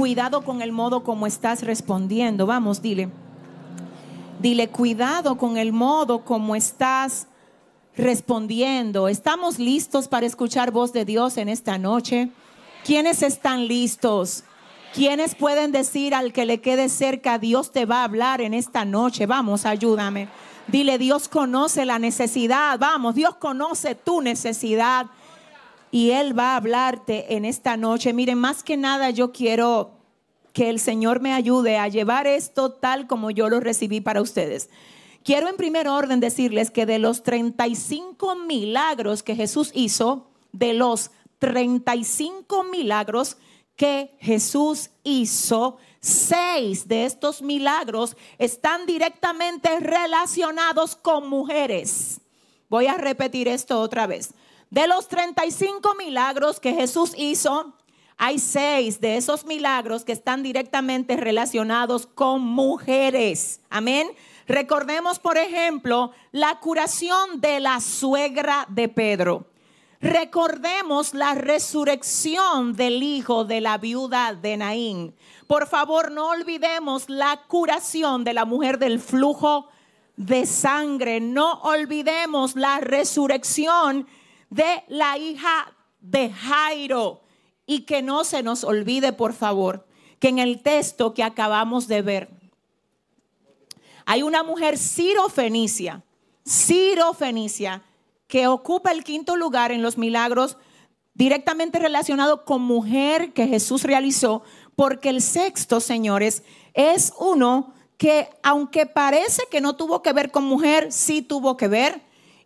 Cuidado con el modo como estás respondiendo. Vamos, dile. Dile, cuidado con el modo como estás respondiendo. ¿Estamos listos para escuchar voz de Dios en esta noche? ¿Quiénes están listos? ¿Quiénes pueden decir al que le quede cerca, Dios te va a hablar en esta noche? Vamos, ayúdame. Dile, Dios conoce la necesidad. Vamos, Dios conoce tu necesidad y Él va a hablarte en esta noche. Miren, más que nada yo quiero que el Señor me ayude a llevar esto tal como yo lo recibí para ustedes. Quiero en primer orden decirles que de los 35 milagros que Jesús hizo, de los 35 milagros que Jesús hizo, seis de estos milagros están directamente relacionados con mujeres. Voy a repetir esto otra vez. De los 35 milagros que Jesús hizo, hay seis de esos milagros que están directamente relacionados con mujeres. Amén. Recordemos, por ejemplo, la curación de la suegra de Pedro. Recordemos la resurrección del hijo de la viuda de Naín. Por favor, no olvidemos la curación de la mujer del flujo de sangre. No olvidemos la resurrección de la hija de Jairo. Y que no se nos olvide, por favor, que en el texto que acabamos de ver, hay una mujer sirofenicia, sirofenicia, que ocupa el quinto lugar en los milagros directamente relacionado con mujer que Jesús realizó, porque el sexto, señores, es uno que aunque parece que no tuvo que ver con mujer, sí tuvo que ver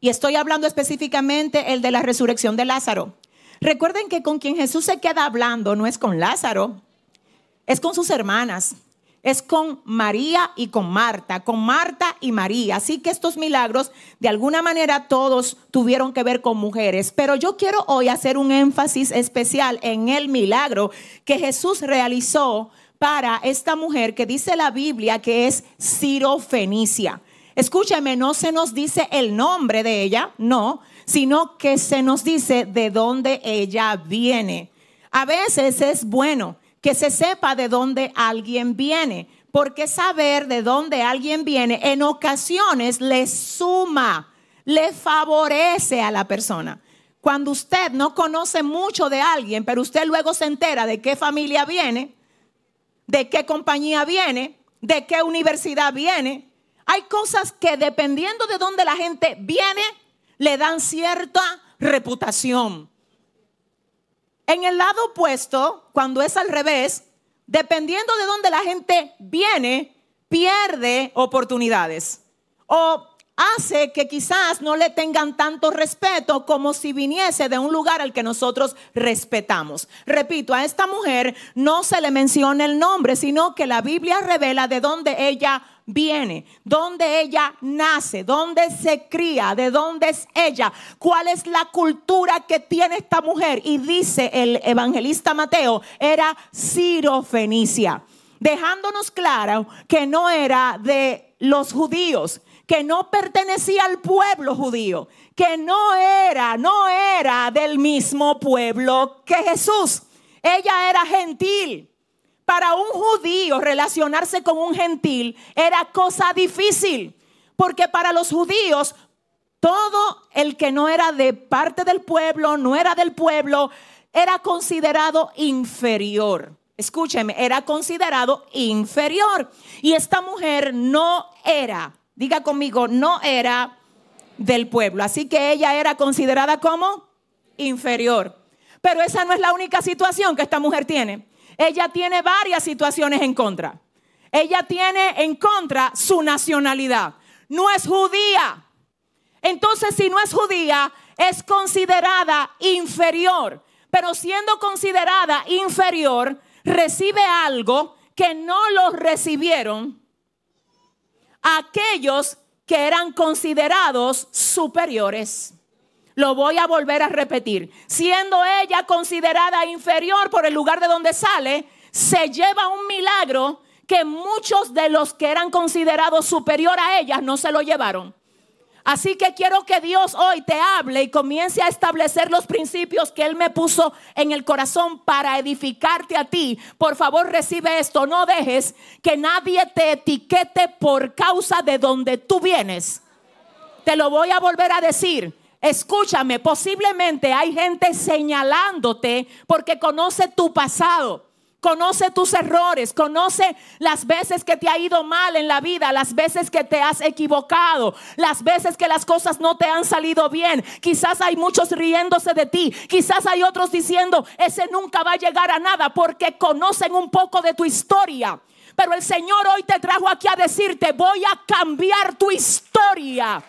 y estoy hablando específicamente el de la resurrección de Lázaro. Recuerden que con quien Jesús se queda hablando no es con Lázaro, es con sus hermanas, es con María y con Marta, con Marta y María. Así que estos milagros, de alguna manera, todos tuvieron que ver con mujeres. Pero yo quiero hoy hacer un énfasis especial en el milagro que Jesús realizó para esta mujer que dice la Biblia que es sirofenicia. Escúcheme, no se nos dice el nombre de ella, no, sino que se nos dice de dónde ella viene. A veces es bueno que se sepa de dónde alguien viene, porque saber de dónde alguien viene en ocasiones le suma, le favorece a la persona. Cuando usted no conoce mucho de alguien, pero usted luego se entera de qué familia viene, de qué compañía viene, de qué universidad viene, hay cosas que dependiendo de dónde la gente viene, le dan cierta reputación. En el lado opuesto, cuando es al revés, dependiendo de dónde la gente viene, pierde oportunidades. O hace que quizás no le tengan tanto respeto como si viniese de un lugar al que nosotros respetamos. Repito, a esta mujer no se le menciona el nombre, sino que la Biblia revela de dónde ella viene, dónde ella nace, dónde se cría, de dónde es ella, cuál es la cultura que tiene esta mujer. Y dice el evangelista Mateo, era cirofenicia dejándonos claro que no era de los judíos, que no pertenecía al pueblo judío, que no era, no era del mismo pueblo que Jesús. Ella era gentil. Para un judío relacionarse con un gentil era cosa difícil, porque para los judíos todo el que no era de parte del pueblo, no era del pueblo, era considerado inferior. Escúcheme, era considerado inferior. Y esta mujer no era Diga conmigo, no era del pueblo. Así que ella era considerada como inferior. Pero esa no es la única situación que esta mujer tiene. Ella tiene varias situaciones en contra. Ella tiene en contra su nacionalidad. No es judía. Entonces, si no es judía, es considerada inferior. Pero siendo considerada inferior, recibe algo que no los recibieron aquellos que eran considerados superiores. Lo voy a volver a repetir. Siendo ella considerada inferior por el lugar de donde sale, se lleva un milagro que muchos de los que eran considerados superior a ella no se lo llevaron. Así que quiero que Dios hoy te hable y comience a establecer los principios que Él me puso en el corazón para edificarte a ti. Por favor, recibe esto. No dejes que nadie te etiquete por causa de donde tú vienes. Te lo voy a volver a decir. Escúchame, posiblemente hay gente señalándote porque conoce tu pasado Conoce tus errores, conoce las veces que te ha ido mal en la vida, las veces que te has equivocado, las veces que las cosas no te han salido bien. Quizás hay muchos riéndose de ti, quizás hay otros diciendo, ese nunca va a llegar a nada porque conocen un poco de tu historia. Pero el Señor hoy te trajo aquí a decirte, voy a cambiar tu historia.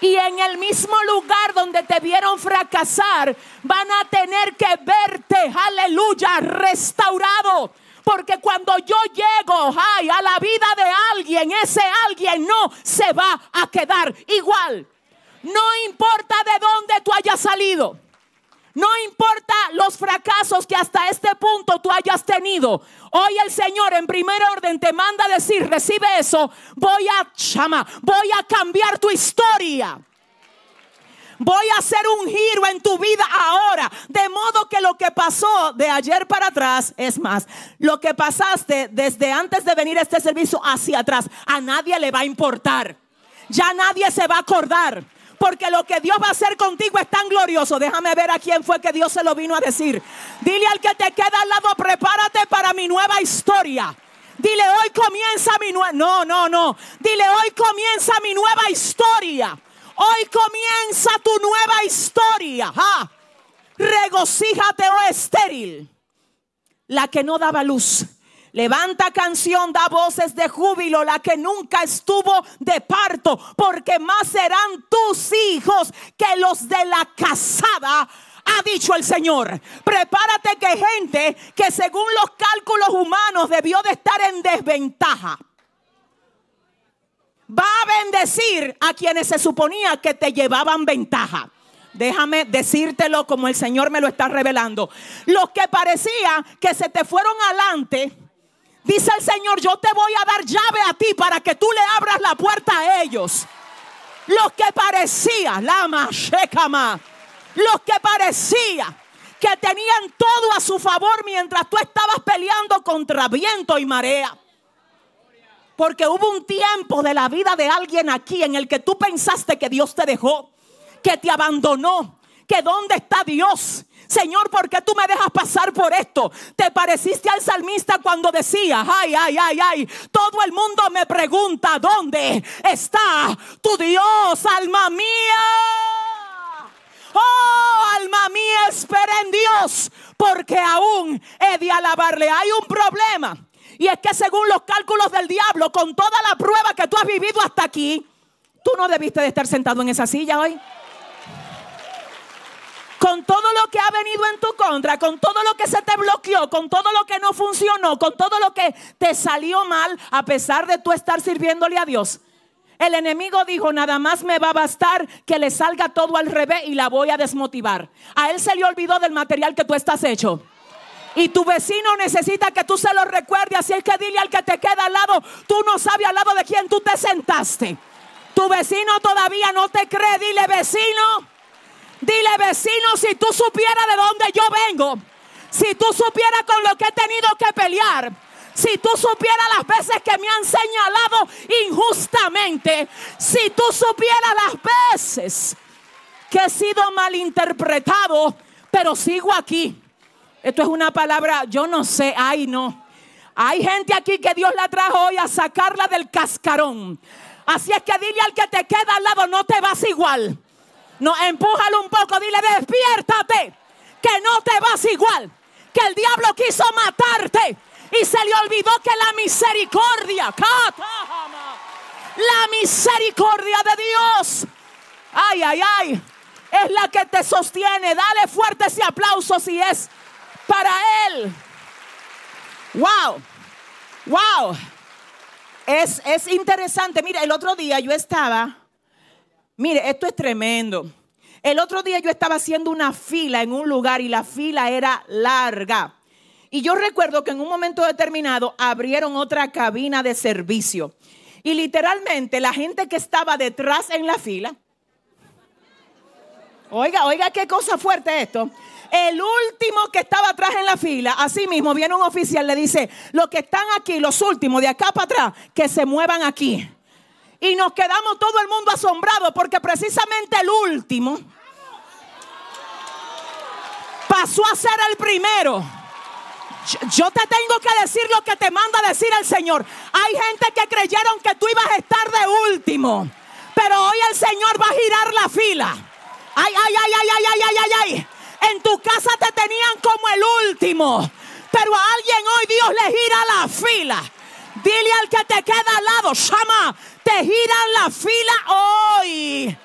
Y en el mismo lugar donde te vieron fracasar, van a tener que verte, aleluya, restaurado. Porque cuando yo llego a la vida de alguien, ese alguien no se va a quedar igual. No importa de dónde tú hayas salido. No importa los fracasos que hasta este punto tú hayas tenido. Hoy el Señor en primer orden te manda a decir, recibe eso, voy a chama, voy a cambiar tu historia. Voy a hacer un giro en tu vida ahora. De modo que lo que pasó de ayer para atrás, es más, lo que pasaste desde antes de venir a este servicio hacia atrás, a nadie le va a importar. Ya nadie se va a acordar porque lo que Dios va a hacer contigo es tan glorioso. Déjame ver a quién fue que Dios se lo vino a decir. Dile al que te queda al lado, prepárate para mi nueva historia. Dile, hoy comienza mi nueva... No, no, no. Dile, hoy comienza mi nueva historia. Hoy comienza tu nueva historia. Ah. Regocíjate, oh estéril, la que no daba luz Levanta canción, da voces de júbilo, la que nunca estuvo de parto, porque más serán tus hijos que los de la casada ha dicho el Señor. Prepárate que gente que según los cálculos humanos debió de estar en desventaja, va a bendecir a quienes se suponía que te llevaban ventaja. Déjame decírtelo como el Señor me lo está revelando. Los que parecía que se te fueron adelante Dice el Señor, yo te voy a dar llave a ti para que tú le abras la puerta a ellos. Los que parecía, lama, shekama, los que parecía que tenían todo a su favor mientras tú estabas peleando contra viento y marea. Porque hubo un tiempo de la vida de alguien aquí en el que tú pensaste que Dios te dejó, que te abandonó, que dónde está Dios, Señor, ¿por qué tú me dejas pasar por esto? Te pareciste al salmista cuando decía, ay, ay, ay, ay, todo el mundo me pregunta, ¿dónde está tu Dios, alma mía? Oh, alma mía, espera en Dios, porque aún he de alabarle. Hay un problema. Y es que según los cálculos del diablo, con toda la prueba que tú has vivido hasta aquí, tú no debiste de estar sentado en esa silla hoy con todo lo que ha venido en tu contra, con todo lo que se te bloqueó, con todo lo que no funcionó, con todo lo que te salió mal a pesar de tú estar sirviéndole a Dios. El enemigo dijo, nada más me va a bastar que le salga todo al revés y la voy a desmotivar. A él se le olvidó del material que tú estás hecho. Y tu vecino necesita que tú se lo recuerdes. Así es que dile al que te queda al lado, tú no sabes al lado de quién tú te sentaste. Tu vecino todavía no te cree. Dile, vecino, Dile vecino, si tú supieras de dónde yo vengo, si tú supieras con lo que he tenido que pelear, si tú supieras las veces que me han señalado injustamente, si tú supieras las veces que he sido malinterpretado, pero sigo aquí. Esto es una palabra, yo no sé, ay no. Hay gente aquí que Dios la trajo hoy a sacarla del cascarón. Así es que dile al que te queda al lado, no te vas igual. No, empújalo un poco, dile, despiértate, que no te vas igual, que el diablo quiso matarte y se le olvidó que la misericordia, la misericordia de Dios, ay, ay, ay, es la que te sostiene. Dale fuerte ese aplauso si es para Él. Wow, wow. Es, es interesante. Mira, el otro día yo estaba Mire, esto es tremendo. El otro día yo estaba haciendo una fila en un lugar y la fila era larga. Y yo recuerdo que en un momento determinado abrieron otra cabina de servicio. Y literalmente la gente que estaba detrás en la fila, oiga, oiga, qué cosa fuerte esto. El último que estaba atrás en la fila, así mismo viene un oficial, le dice, los que están aquí, los últimos de acá para atrás, que se muevan aquí. Y nos quedamos todo el mundo asombrado porque precisamente el último pasó a ser el primero. Yo te tengo que decir lo que te manda decir el Señor. Hay gente que creyeron que tú ibas a estar de último, pero hoy el Señor va a girar la fila. Ay, ay, ay, ay, ay, ay, ay, ay. En tu casa te tenían como el último, pero a alguien hoy Dios le gira la fila. Dile al que te queda al lado, Shama, te giran la fila hoy.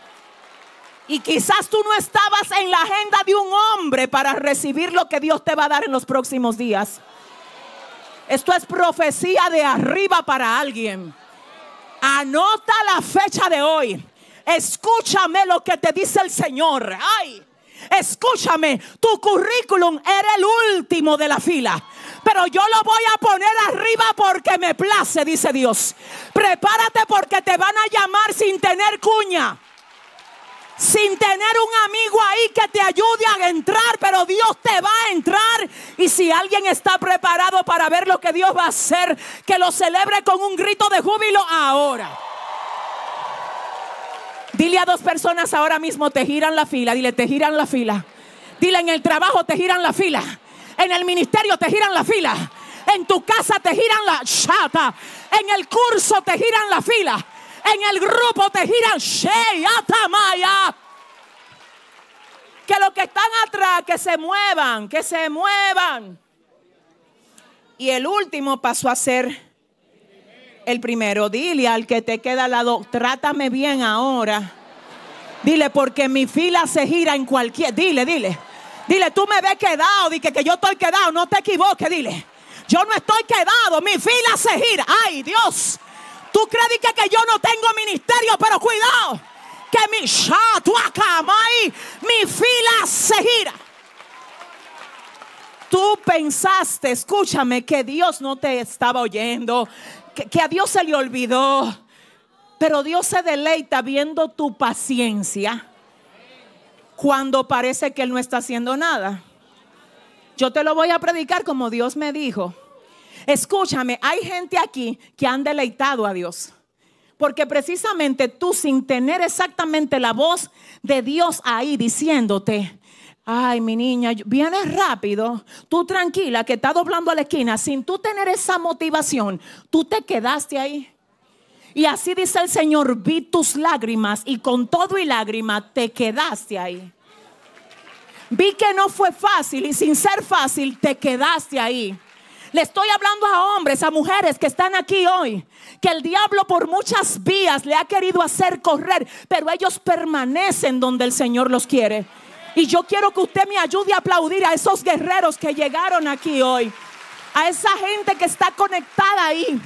Y quizás tú no estabas en la agenda de un hombre para recibir lo que Dios te va a dar en los próximos días. Esto es profecía de arriba para alguien. Anota la fecha de hoy. Escúchame lo que te dice el Señor. Ay, escúchame, tu currículum era el último de la fila pero yo lo voy a poner arriba porque me place, dice Dios. Prepárate porque te van a llamar sin tener cuña. Sin tener un amigo ahí que te ayude a entrar, pero Dios te va a entrar. Y si alguien está preparado para ver lo que Dios va a hacer, que lo celebre con un grito de júbilo ahora. Dile a dos personas ahora mismo, te giran la fila, dile, te giran la fila. Dile en el trabajo, te giran la fila. En el ministerio te giran la fila. En tu casa te giran la chata. En el curso te giran la fila. En el grupo te giran atamaya. Que los que están atrás, que se muevan, que se muevan. Y el último pasó a ser el primero. Dile al que te queda al lado, trátame bien ahora. Dile, porque mi fila se gira en cualquier. Dile, dile. Dile, tú me ves quedado, dije que yo estoy quedado, no te equivoques, dile. Yo no estoy quedado, mi fila se gira. Ay, Dios. Tú crees que, que yo no tengo ministerio, pero cuidado. Que mi mi fila se gira. Tú pensaste, escúchame, que Dios no te estaba oyendo, que, que a Dios se le olvidó. Pero Dios se deleita viendo tu paciencia cuando parece que Él no está haciendo nada. Yo te lo voy a predicar como Dios me dijo. Escúchame, hay gente aquí que han deleitado a Dios. Porque precisamente tú sin tener exactamente la voz de Dios ahí diciéndote, ay mi niña, vienes rápido, tú tranquila que está doblando a la esquina, sin tú tener esa motivación, tú te quedaste ahí. Y así dice el Señor, vi tus lágrimas y con todo y lágrima te quedaste ahí. Vi que no fue fácil y sin ser fácil te quedaste ahí. Le estoy hablando a hombres, a mujeres que están aquí hoy, que el diablo por muchas vías le ha querido hacer correr, pero ellos permanecen donde el Señor los quiere. Y yo quiero que usted me ayude a aplaudir a esos guerreros que llegaron aquí hoy, a esa gente que está conectada ahí,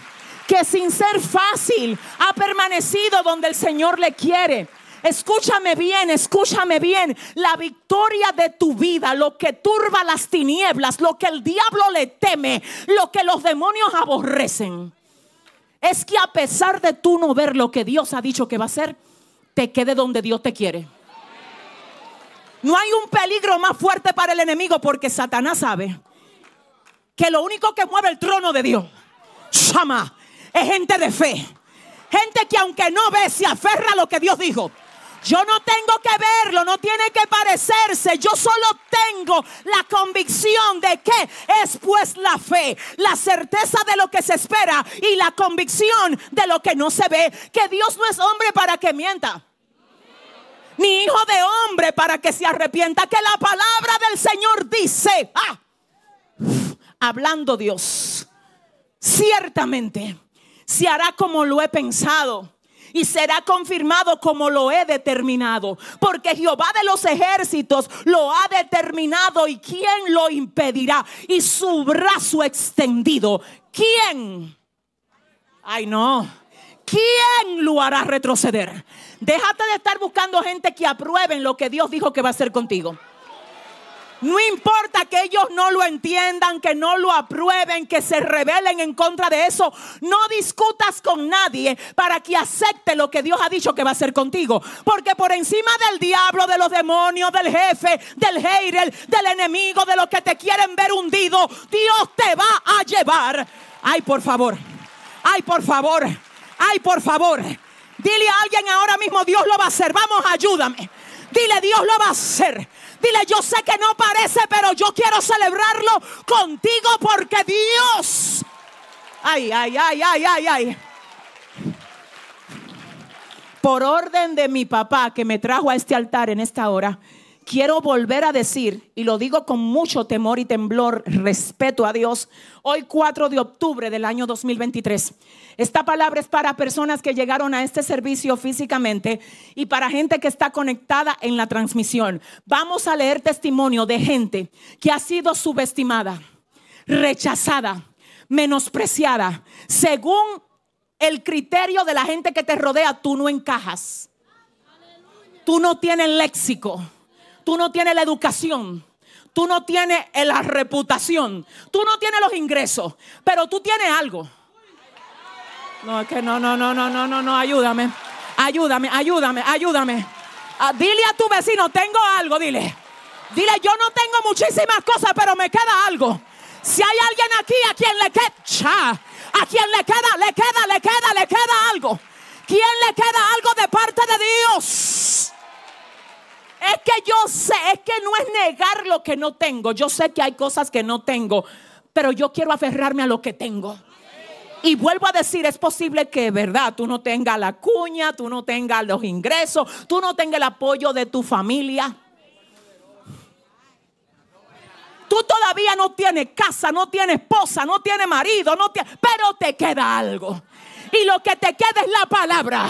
que sin ser fácil ha permanecido donde el Señor le quiere. Escúchame bien, escúchame bien. La victoria de tu vida, lo que turba las tinieblas, lo que el diablo le teme, lo que los demonios aborrecen, es que a pesar de tú no ver lo que Dios ha dicho que va a hacer, te quede donde Dios te quiere. No hay un peligro más fuerte para el enemigo porque Satanás sabe que lo único que mueve el trono de Dios, llama, es gente de fe. Gente que aunque no ve, se aferra a lo que Dios dijo. Yo no tengo que verlo, no tiene que parecerse. Yo solo tengo la convicción de que es pues la fe, la certeza de lo que se espera y la convicción de lo que no se ve. Que Dios no es hombre para que mienta. Ni hijo de hombre para que se arrepienta. Que la palabra del Señor dice, ah, hablando Dios, ciertamente se hará como lo he pensado y será confirmado como lo he determinado. Porque Jehová de los ejércitos lo ha determinado y quién lo impedirá. Y su brazo extendido. ¿Quién? Ay, no. ¿Quién lo hará retroceder? Déjate de estar buscando gente que aprueben lo que Dios dijo que va a hacer contigo. No importa que ellos no lo entiendan, que no lo aprueben, que se rebelen en contra de eso. No discutas con nadie para que acepte lo que Dios ha dicho que va a hacer contigo. Porque por encima del diablo, de los demonios, del jefe, del Heirel del enemigo, de los que te quieren ver hundido, Dios te va a llevar. Ay, por favor. Ay, por favor. Ay, por favor. Dile a alguien ahora mismo, Dios lo va a hacer. Vamos, ayúdame. Dile, Dios lo va a hacer. Dile, yo sé que no parece, pero yo quiero celebrarlo contigo porque Dios... Ay, ay, ay, ay, ay, ay. Por orden de mi papá que me trajo a este altar en esta hora quiero volver a decir, y lo digo con mucho temor y temblor, respeto a Dios, hoy 4 de octubre del año 2023. Esta palabra es para personas que llegaron a este servicio físicamente y para gente que está conectada en la transmisión. Vamos a leer testimonio de gente que ha sido subestimada, rechazada, menospreciada. Según el criterio de la gente que te rodea, tú no encajas. Tú no tienes léxico tú no tienes la educación, tú no tienes la reputación, tú no tienes los ingresos, pero tú tienes algo. No, es que no, no, no, no, no, no, no, ayúdame, ayúdame, ayúdame, ayúdame. Ah, dile a tu vecino, tengo algo, dile. Dile, yo no tengo muchísimas cosas, pero me queda algo. Si hay alguien aquí a quien le queda, a quien le queda, le queda, le queda, le queda algo. ¿Quién le queda algo de parte de Dios? Es que yo sé, es que no es negar lo que no tengo. Yo sé que hay cosas que no tengo, pero yo quiero aferrarme a lo que tengo. Y vuelvo a decir, es posible que, ¿verdad? Tú no tengas la cuña, tú no tengas los ingresos, tú no tengas el apoyo de tu familia. Tú todavía no tienes casa, no tienes esposa, no tienes marido, no pero te queda algo y lo que te queda es la palabra.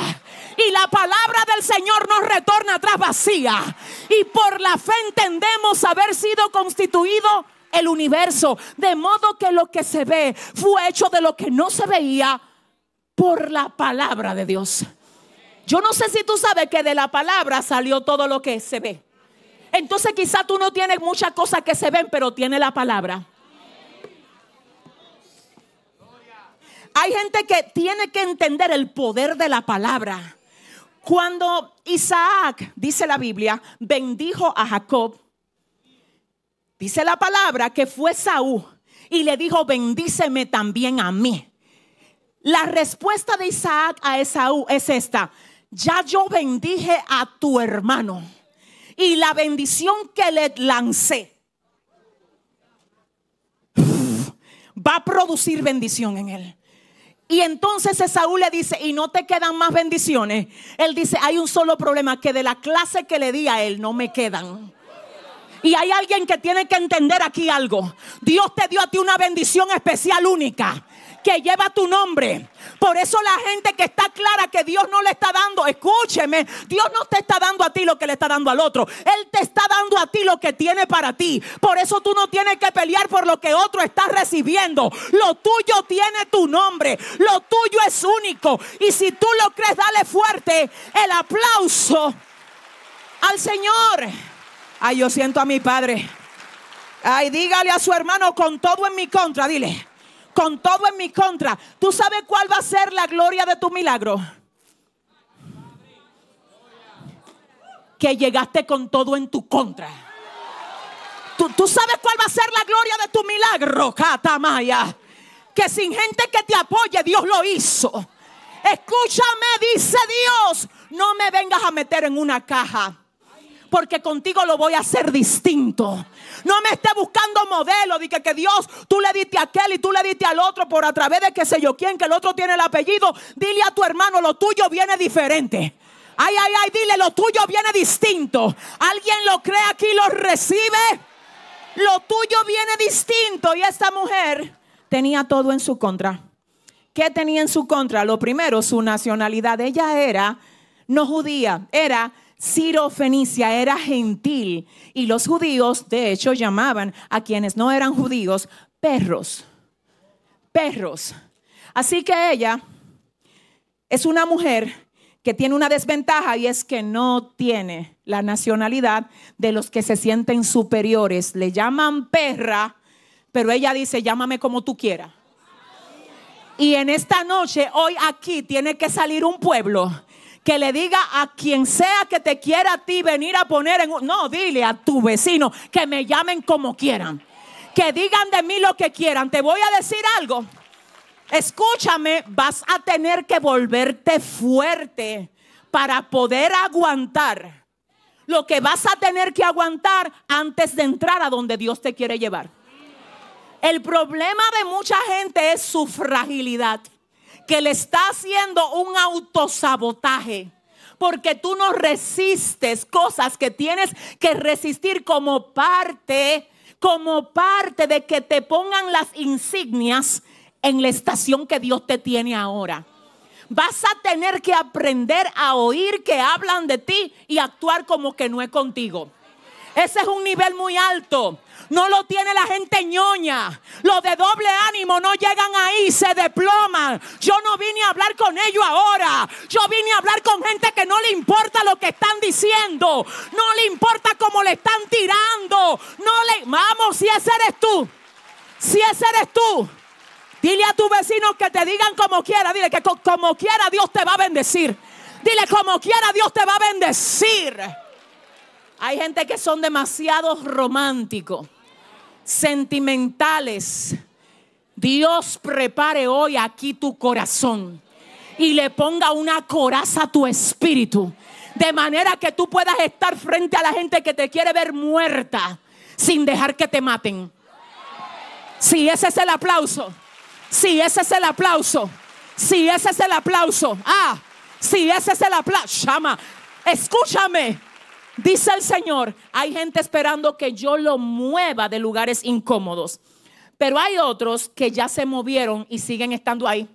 Y la palabra del Señor nos retorna atrás vacía. Y por la fe entendemos haber sido constituido el universo. De modo que lo que se ve fue hecho de lo que no se veía por la palabra de Dios. Yo no sé si tú sabes que de la palabra salió todo lo que se ve. Entonces quizá tú no tienes muchas cosas que se ven, pero tiene la palabra. Hay gente que tiene que entender el poder de la palabra. Cuando Isaac, dice la Biblia, bendijo a Jacob, dice la palabra que fue Saúl y le dijo, bendíceme también a mí. La respuesta de Isaac a Esaú es esta. Ya yo bendije a tu hermano y la bendición que le lancé va a producir bendición en él. Y entonces Esaú le dice, y no te quedan más bendiciones. Él dice, hay un solo problema, que de la clase que le di a él no me quedan. Y hay alguien que tiene que entender aquí algo. Dios te dio a ti una bendición especial única que lleva tu nombre. Por eso la gente que está clara que Dios no le está dando, escúcheme, Dios no te está dando a ti lo que le está dando al otro. Él te está dando a ti lo que tiene para ti. Por eso tú no tienes que pelear por lo que otro está recibiendo. Lo tuyo tiene tu nombre. Lo tuyo es único. Y si tú lo crees, dale fuerte el aplauso al Señor. Ay, yo siento a mi Padre. Ay, dígale a su hermano con todo en mi contra, dile con todo en mi contra, ¿tú sabes cuál va a ser la gloria de tu milagro? Que llegaste con todo en tu contra. ¿Tú, tú sabes cuál va a ser la gloria de tu milagro, Catamaya? Que sin gente que te apoye, Dios lo hizo. Escúchame, dice Dios, no me vengas a meter en una caja porque contigo lo voy a hacer distinto. No me esté buscando modelo. Dije que, Dios, tú le diste a aquel y tú le diste al otro por a través de qué sé yo quién, que el otro tiene el apellido. Dile a tu hermano, lo tuyo viene diferente. Ay, ay, ay, dile, lo tuyo viene distinto. ¿Alguien lo cree aquí y lo recibe? Lo tuyo viene distinto. Y esta mujer tenía todo en su contra. ¿Qué tenía en su contra? Lo primero, su nacionalidad. Ella era no judía, era Ciro Fenicia era gentil y los judíos, de hecho, llamaban a quienes no eran judíos perros. Perros. Así que ella es una mujer que tiene una desventaja y es que no tiene la nacionalidad de los que se sienten superiores. Le llaman perra, pero ella dice, llámame como tú quieras. Y en esta noche, hoy aquí, tiene que salir un pueblo que le diga a quien sea que te quiera a ti venir a poner en... No, dile a tu vecino que me llamen como quieran. Que digan de mí lo que quieran. Te voy a decir algo. Escúchame, vas a tener que volverte fuerte para poder aguantar lo que vas a tener que aguantar antes de entrar a donde Dios te quiere llevar. El problema de mucha gente es su fragilidad que le está haciendo un autosabotaje. Porque tú no resistes cosas que tienes que resistir como parte, como parte de que te pongan las insignias en la estación que Dios te tiene ahora. Vas a tener que aprender a oír que hablan de ti y actuar como que no es contigo. Ese es un nivel muy alto. No lo tiene la gente ñoña. Los de doble ánimo no llegan ahí, se deploman. Yo no vine a hablar con ellos ahora. Yo vine a hablar con gente que no le importa lo que están diciendo. No le importa cómo le están tirando. No le. Vamos, si ese eres tú. Si ese eres tú. Dile a tu vecino que te digan como quiera. Dile que como quiera Dios te va a bendecir. Dile como quiera Dios te va a bendecir. Hay gente que son demasiado románticos, sentimentales. Dios prepare hoy aquí tu corazón y le ponga una coraza a tu espíritu. De manera que tú puedas estar frente a la gente que te quiere ver muerta sin dejar que te maten. Si ese es el aplauso. Si ese es el aplauso. Si ese es el aplauso. Ah, si ese es el aplauso. Llama. Escúchame. Dice el Señor, hay gente esperando que yo lo mueva de lugares incómodos, pero hay otros que ya se movieron y siguen estando ahí.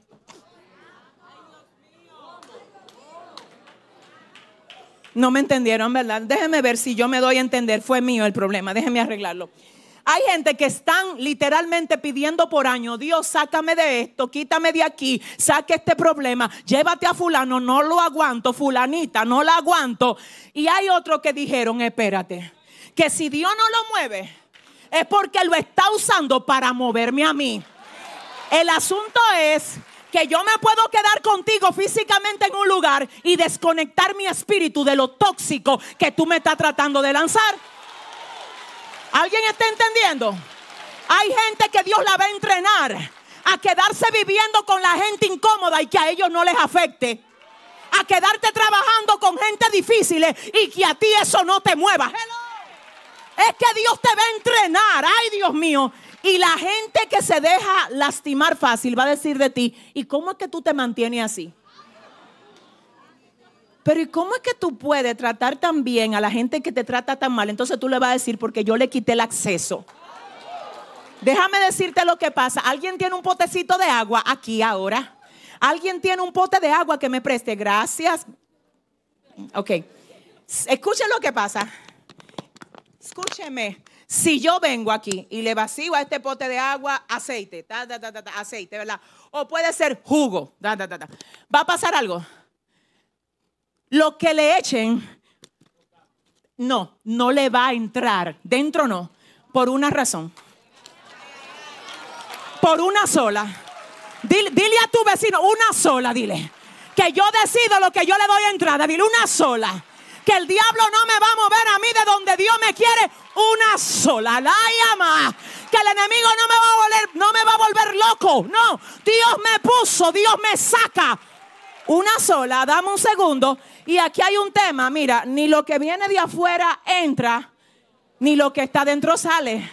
No me entendieron, ¿verdad? Déjeme ver si yo me doy a entender. Fue mío el problema. Déjeme arreglarlo. Hay gente que están literalmente pidiendo por año, Dios, sácame de esto, quítame de aquí, saque este problema, llévate a fulano, no lo aguanto, fulanita, no la aguanto. Y hay otros que dijeron, espérate, que si Dios no lo mueve, es porque lo está usando para moverme a mí. El asunto es que yo me puedo quedar contigo físicamente en un lugar y desconectar mi espíritu de lo tóxico que tú me estás tratando de lanzar. ¿Alguien está entendiendo? Hay gente que Dios la va a entrenar a quedarse viviendo con la gente incómoda y que a ellos no les afecte. A quedarte trabajando con gente difícil eh, y que a ti eso no te mueva. Es que Dios te va a entrenar. Ay, Dios mío. Y la gente que se deja lastimar fácil va a decir de ti, ¿y cómo es que tú te mantienes así? Pero ¿y cómo es que tú puedes tratar tan bien a la gente que te trata tan mal? Entonces tú le vas a decir, porque yo le quité el acceso. Déjame decirte lo que pasa. Alguien tiene un potecito de agua aquí ahora. Alguien tiene un pote de agua que me preste. Gracias. Ok. Escuchen lo que pasa. Escúcheme. Si yo vengo aquí y le vacío a este pote de agua aceite, aceite, ¿verdad? O puede ser jugo, va a pasar algo. Lo que le echen, no, no le va a entrar. Dentro no, por una razón. Por una sola. Dile, a tu vecino, una sola, dile. Que yo decido lo que yo le doy a entrada. Dile, una sola que el diablo no me va a mover a mí de donde Dios me quiere una sola la llama que el enemigo no me va a volver no me va a volver loco no Dios me puso Dios me saca una sola, dame un segundo. Y aquí hay un tema, mira, ni lo que viene de afuera entra, ni lo que está dentro sale.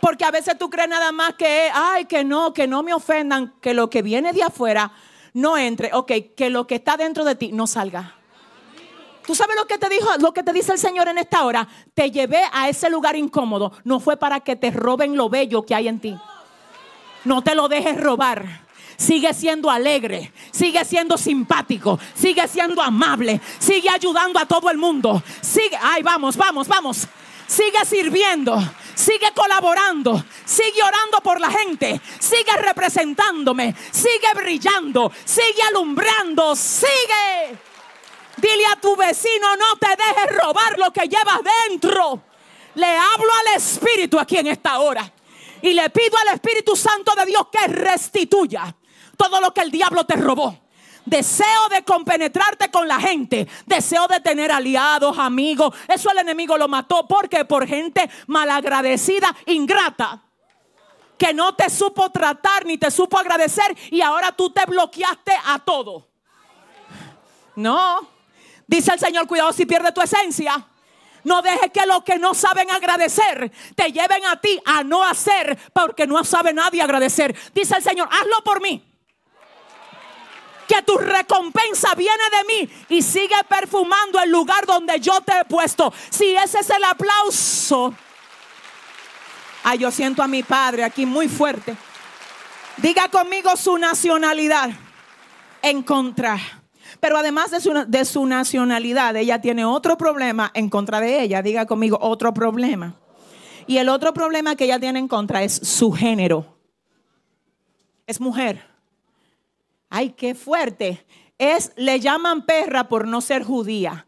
Porque a veces tú crees nada más que, ay, que no, que no me ofendan, que lo que viene de afuera no entre. Ok, que lo que está dentro de ti no salga. ¿Tú sabes lo que te dijo, lo que te dice el Señor en esta hora? Te llevé a ese lugar incómodo. No fue para que te roben lo bello que hay en ti. No te lo dejes robar sigue siendo alegre, sigue siendo simpático, sigue siendo amable, sigue ayudando a todo el mundo. Sigue, ay, vamos, vamos, vamos. Sigue sirviendo, sigue colaborando, sigue orando por la gente, sigue representándome, sigue brillando, sigue alumbrando, sigue. Dile a tu vecino, no te dejes robar lo que llevas dentro. Le hablo al Espíritu aquí en esta hora y le pido al Espíritu Santo de Dios que restituya todo lo que el diablo te robó deseo de compenetrarte con la gente, deseo de tener aliados, amigos. Eso el enemigo lo mató porque por gente malagradecida, ingrata, que no te supo tratar ni te supo agradecer y ahora tú te bloqueaste a todo. No, dice el Señor, cuidado si pierde tu esencia. No dejes que los que no saben agradecer te lleven a ti a no hacer porque no sabe nadie agradecer. Dice el Señor, hazlo por mí que tu recompensa viene de mí y sigue perfumando el lugar donde yo te he puesto. Si ese es el aplauso. Ay, yo siento a mi padre aquí muy fuerte. Diga conmigo su nacionalidad. En contra Pero además de de su nacionalidad, ella tiene otro problema en contra de ella. Diga conmigo otro problema. Y el otro problema que ella tiene en contra es su género. Es mujer. Ay, qué fuerte. Es, le llaman perra por no ser judía,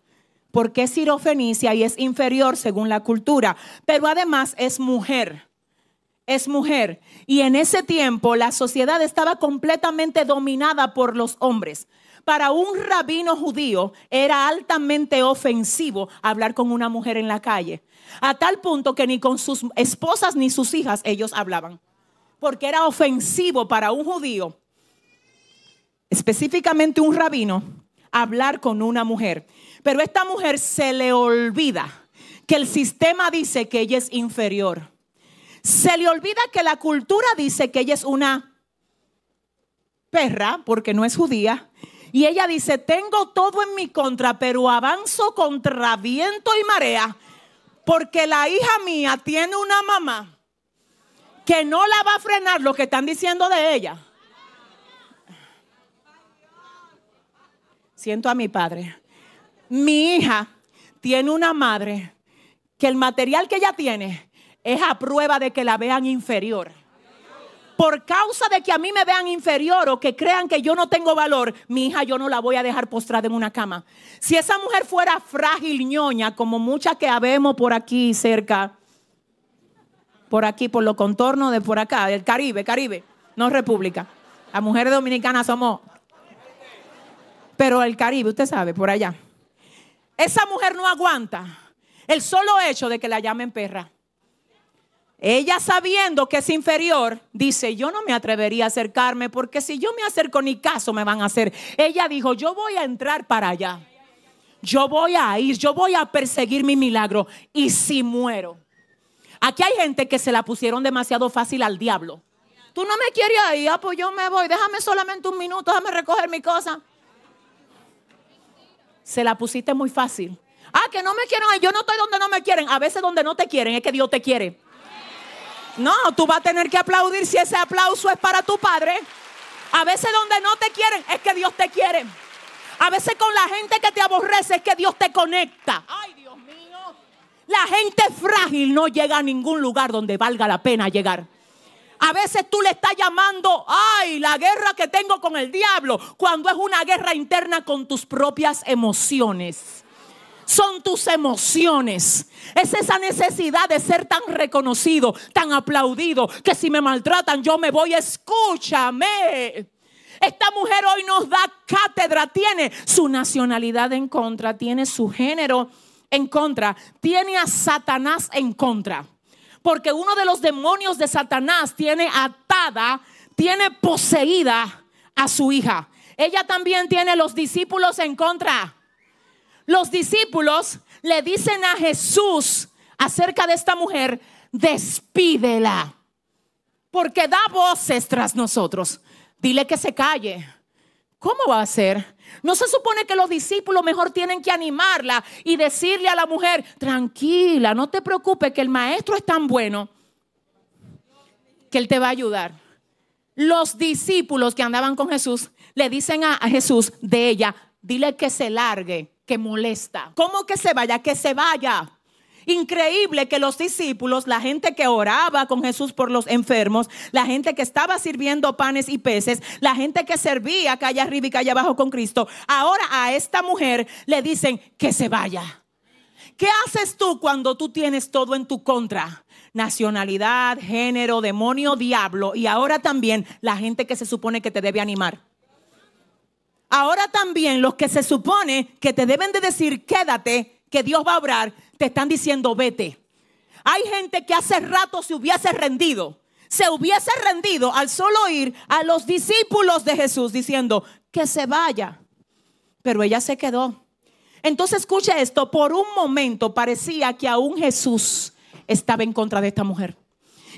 porque es sirofenicia y es inferior según la cultura, pero además es mujer. Es mujer. Y en ese tiempo la sociedad estaba completamente dominada por los hombres. Para un rabino judío era altamente ofensivo hablar con una mujer en la calle, a tal punto que ni con sus esposas ni sus hijas ellos hablaban, porque era ofensivo para un judío específicamente un rabino, hablar con una mujer. Pero esta mujer se le olvida que el sistema dice que ella es inferior. Se le olvida que la cultura dice que ella es una perra, porque no es judía. Y ella dice, tengo todo en mi contra, pero avanzo contra viento y marea, porque la hija mía tiene una mamá que no la va a frenar lo que están diciendo de ella. siento a mi padre. Mi hija tiene una madre que el material que ella tiene es a prueba de que la vean inferior. Por causa de que a mí me vean inferior o que crean que yo no tengo valor, mi hija yo no la voy a dejar postrada en una cama. Si esa mujer fuera frágil, ñoña, como muchas que habemos por aquí cerca, por aquí, por los contornos de por acá, del Caribe, Caribe, no República. Las mujeres dominicanas somos pero el Caribe, usted sabe, por allá. Esa mujer no aguanta el solo hecho de que la llamen perra. Ella sabiendo que es inferior, dice, yo no me atrevería a acercarme porque si yo me acerco ni caso me van a hacer. Ella dijo, yo voy a entrar para allá. Yo voy a ir, yo voy a perseguir mi milagro. Y si muero. Aquí hay gente que se la pusieron demasiado fácil al diablo. Tú no me quieres ahí, ah, pues yo me voy. Déjame solamente un minuto, déjame recoger mi cosa. Se la pusiste muy fácil. Ah, que no me quieren. Yo no estoy donde no me quieren. A veces donde no te quieren es que Dios te quiere. No, tú vas a tener que aplaudir si ese aplauso es para tu padre. A veces donde no te quieren es que Dios te quiere. A veces con la gente que te aborrece es que Dios te conecta. Ay, Dios mío. La gente frágil no llega a ningún lugar donde valga la pena llegar. A veces tú le estás llamando, ay, la guerra que tengo con el diablo, cuando es una guerra interna con tus propias emociones son tus emociones. Es esa necesidad de ser tan reconocido, tan aplaudido, que si me maltratan yo me voy, escúchame. Esta mujer hoy nos da cátedra, tiene su nacionalidad en contra, tiene su género en contra, tiene a Satanás en contra porque uno de los demonios de Satanás tiene atada, tiene poseída a su hija. Ella también tiene los discípulos en contra. Los discípulos le dicen a Jesús acerca de esta mujer, despídela, porque da voces tras nosotros. Dile que se calle. ¿Cómo va a ser? No se supone que los discípulos mejor tienen que animarla y decirle a la mujer, tranquila, no te preocupes, que el maestro es tan bueno que él te va a ayudar. Los discípulos que andaban con Jesús le dicen a, Jesús de ella, dile que se largue, que molesta. ¿Cómo que se vaya? Que se vaya. Increíble que los discípulos, la gente que oraba con Jesús por los enfermos, la gente que estaba sirviendo panes y peces, la gente que servía calle arriba y calle abajo con Cristo, ahora a esta mujer le dicen que se vaya. ¿Qué haces tú cuando tú tienes todo en tu contra? Nacionalidad, género, demonio, diablo y ahora también la gente que se supone que te debe animar. Ahora también los que se supone que te deben de decir quédate que Dios va a obrar, te están diciendo vete. Hay gente que hace rato se hubiese rendido, se hubiese rendido al solo oír a los discípulos de Jesús diciendo que se vaya. Pero ella se quedó. Entonces escucha esto, por un momento parecía que aún Jesús estaba en contra de esta mujer.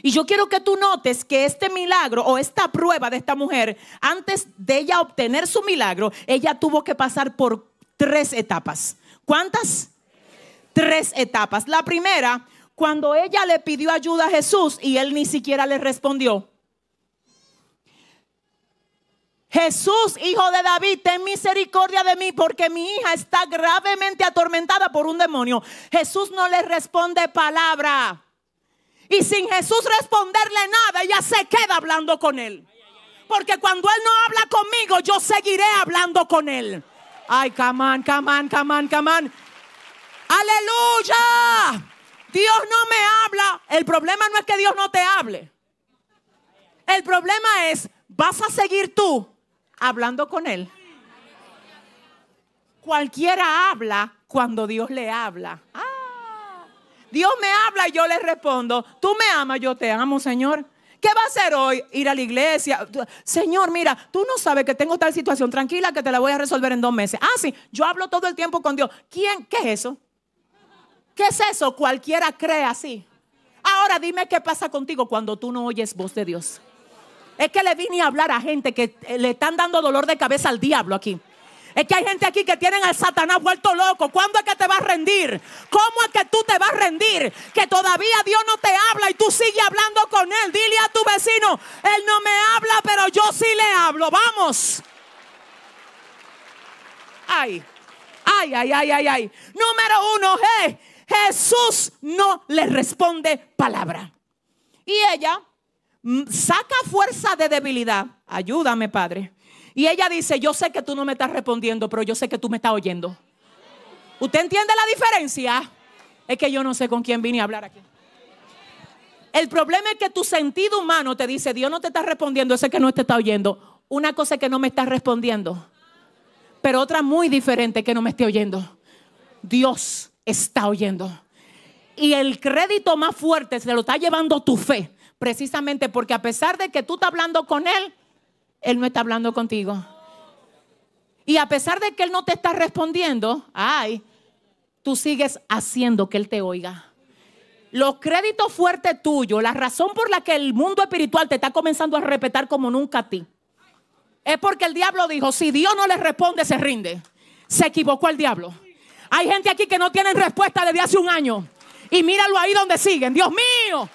Y yo quiero que tú notes que este milagro o esta prueba de esta mujer, antes de ella obtener su milagro, ella tuvo que pasar por tres etapas. ¿Cuántas? tres etapas. La primera, cuando ella le pidió ayuda a Jesús y él ni siquiera le respondió. Jesús, hijo de David, ten misericordia de mí porque mi hija está gravemente atormentada por un demonio. Jesús no le responde palabra. Y sin Jesús responderle nada, ella se queda hablando con él. Porque cuando él no habla conmigo, yo seguiré hablando con él. Ay, come on, come on, come on, come on. Aleluya. Dios no me habla. El problema no es que Dios no te hable. El problema es, vas a seguir tú hablando con Él. Cualquiera habla cuando Dios le habla. Ah, Dios me habla y yo le respondo, tú me amas, yo te amo, Señor. ¿Qué va a hacer hoy? Ir a la iglesia. Señor, mira, tú no sabes que tengo tal situación. Tranquila que te la voy a resolver en dos meses. Ah, sí, yo hablo todo el tiempo con Dios. ¿Quién? ¿Qué es eso? ¿Qué es eso? Cualquiera cree así. Ahora dime qué pasa contigo cuando tú no oyes voz de Dios. Es que le vine a hablar a gente que eh, le están dando dolor de cabeza al diablo aquí. Es que hay gente aquí que tienen al Satanás vuelto loco. ¿Cuándo es que te vas a rendir? ¿Cómo es que tú te vas a rendir? Que todavía Dios no te habla y tú sigues hablando con Él. Dile a tu vecino, Él no me habla, pero yo sí le hablo. Vamos. Ay, ay, ay, ay, ay, ay. Número uno, hey, Jesús no le responde palabra. Y ella mm, saca fuerza de debilidad. Ayúdame, Padre. Y ella dice, yo sé que tú no me estás respondiendo, pero yo sé que tú me estás oyendo. ¿Usted entiende la diferencia? Es que yo no sé con quién vine a hablar aquí. El problema es que tu sentido humano te dice, Dios no te está respondiendo, ese que no te está oyendo. Una cosa es que no me está respondiendo, pero otra muy diferente que no me esté oyendo. Dios está oyendo. Y el crédito más fuerte se lo está llevando tu fe, precisamente porque a pesar de que tú estás hablando con Él, Él no está hablando contigo. Y a pesar de que Él no te está respondiendo, ay, tú sigues haciendo que Él te oiga. Los créditos fuertes tuyos, la razón por la que el mundo espiritual te está comenzando a respetar como nunca a ti, es porque el diablo dijo, si Dios no le responde, se rinde. Se equivocó el diablo. Hay gente aquí que no tienen respuesta desde hace un año. Y míralo ahí donde siguen. Dios mío,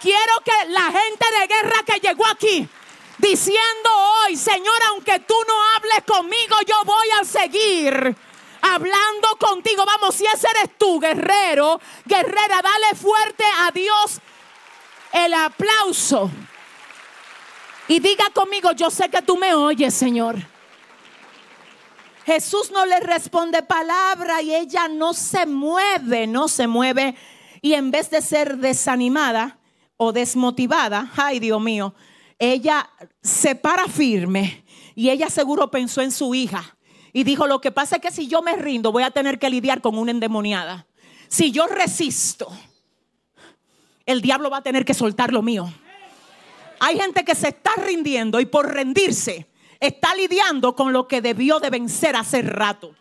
quiero que la gente de guerra que llegó aquí diciendo hoy, Señor, aunque tú no hables conmigo, yo voy a seguir hablando contigo. Vamos, si ese eres tú, guerrero, guerrera, dale fuerte a Dios el aplauso. Y diga conmigo, yo sé que tú me oyes, Señor. Jesús no le responde palabra y ella no se mueve, no se mueve. Y en vez de ser desanimada o desmotivada, ay Dios mío, ella se para firme y ella seguro pensó en su hija y dijo, lo que pasa es que si yo me rindo voy a tener que lidiar con una endemoniada. Si yo resisto, el diablo va a tener que soltar lo mío. Hay gente que se está rindiendo y por rendirse está lidiando con lo que debió de vencer hace rato.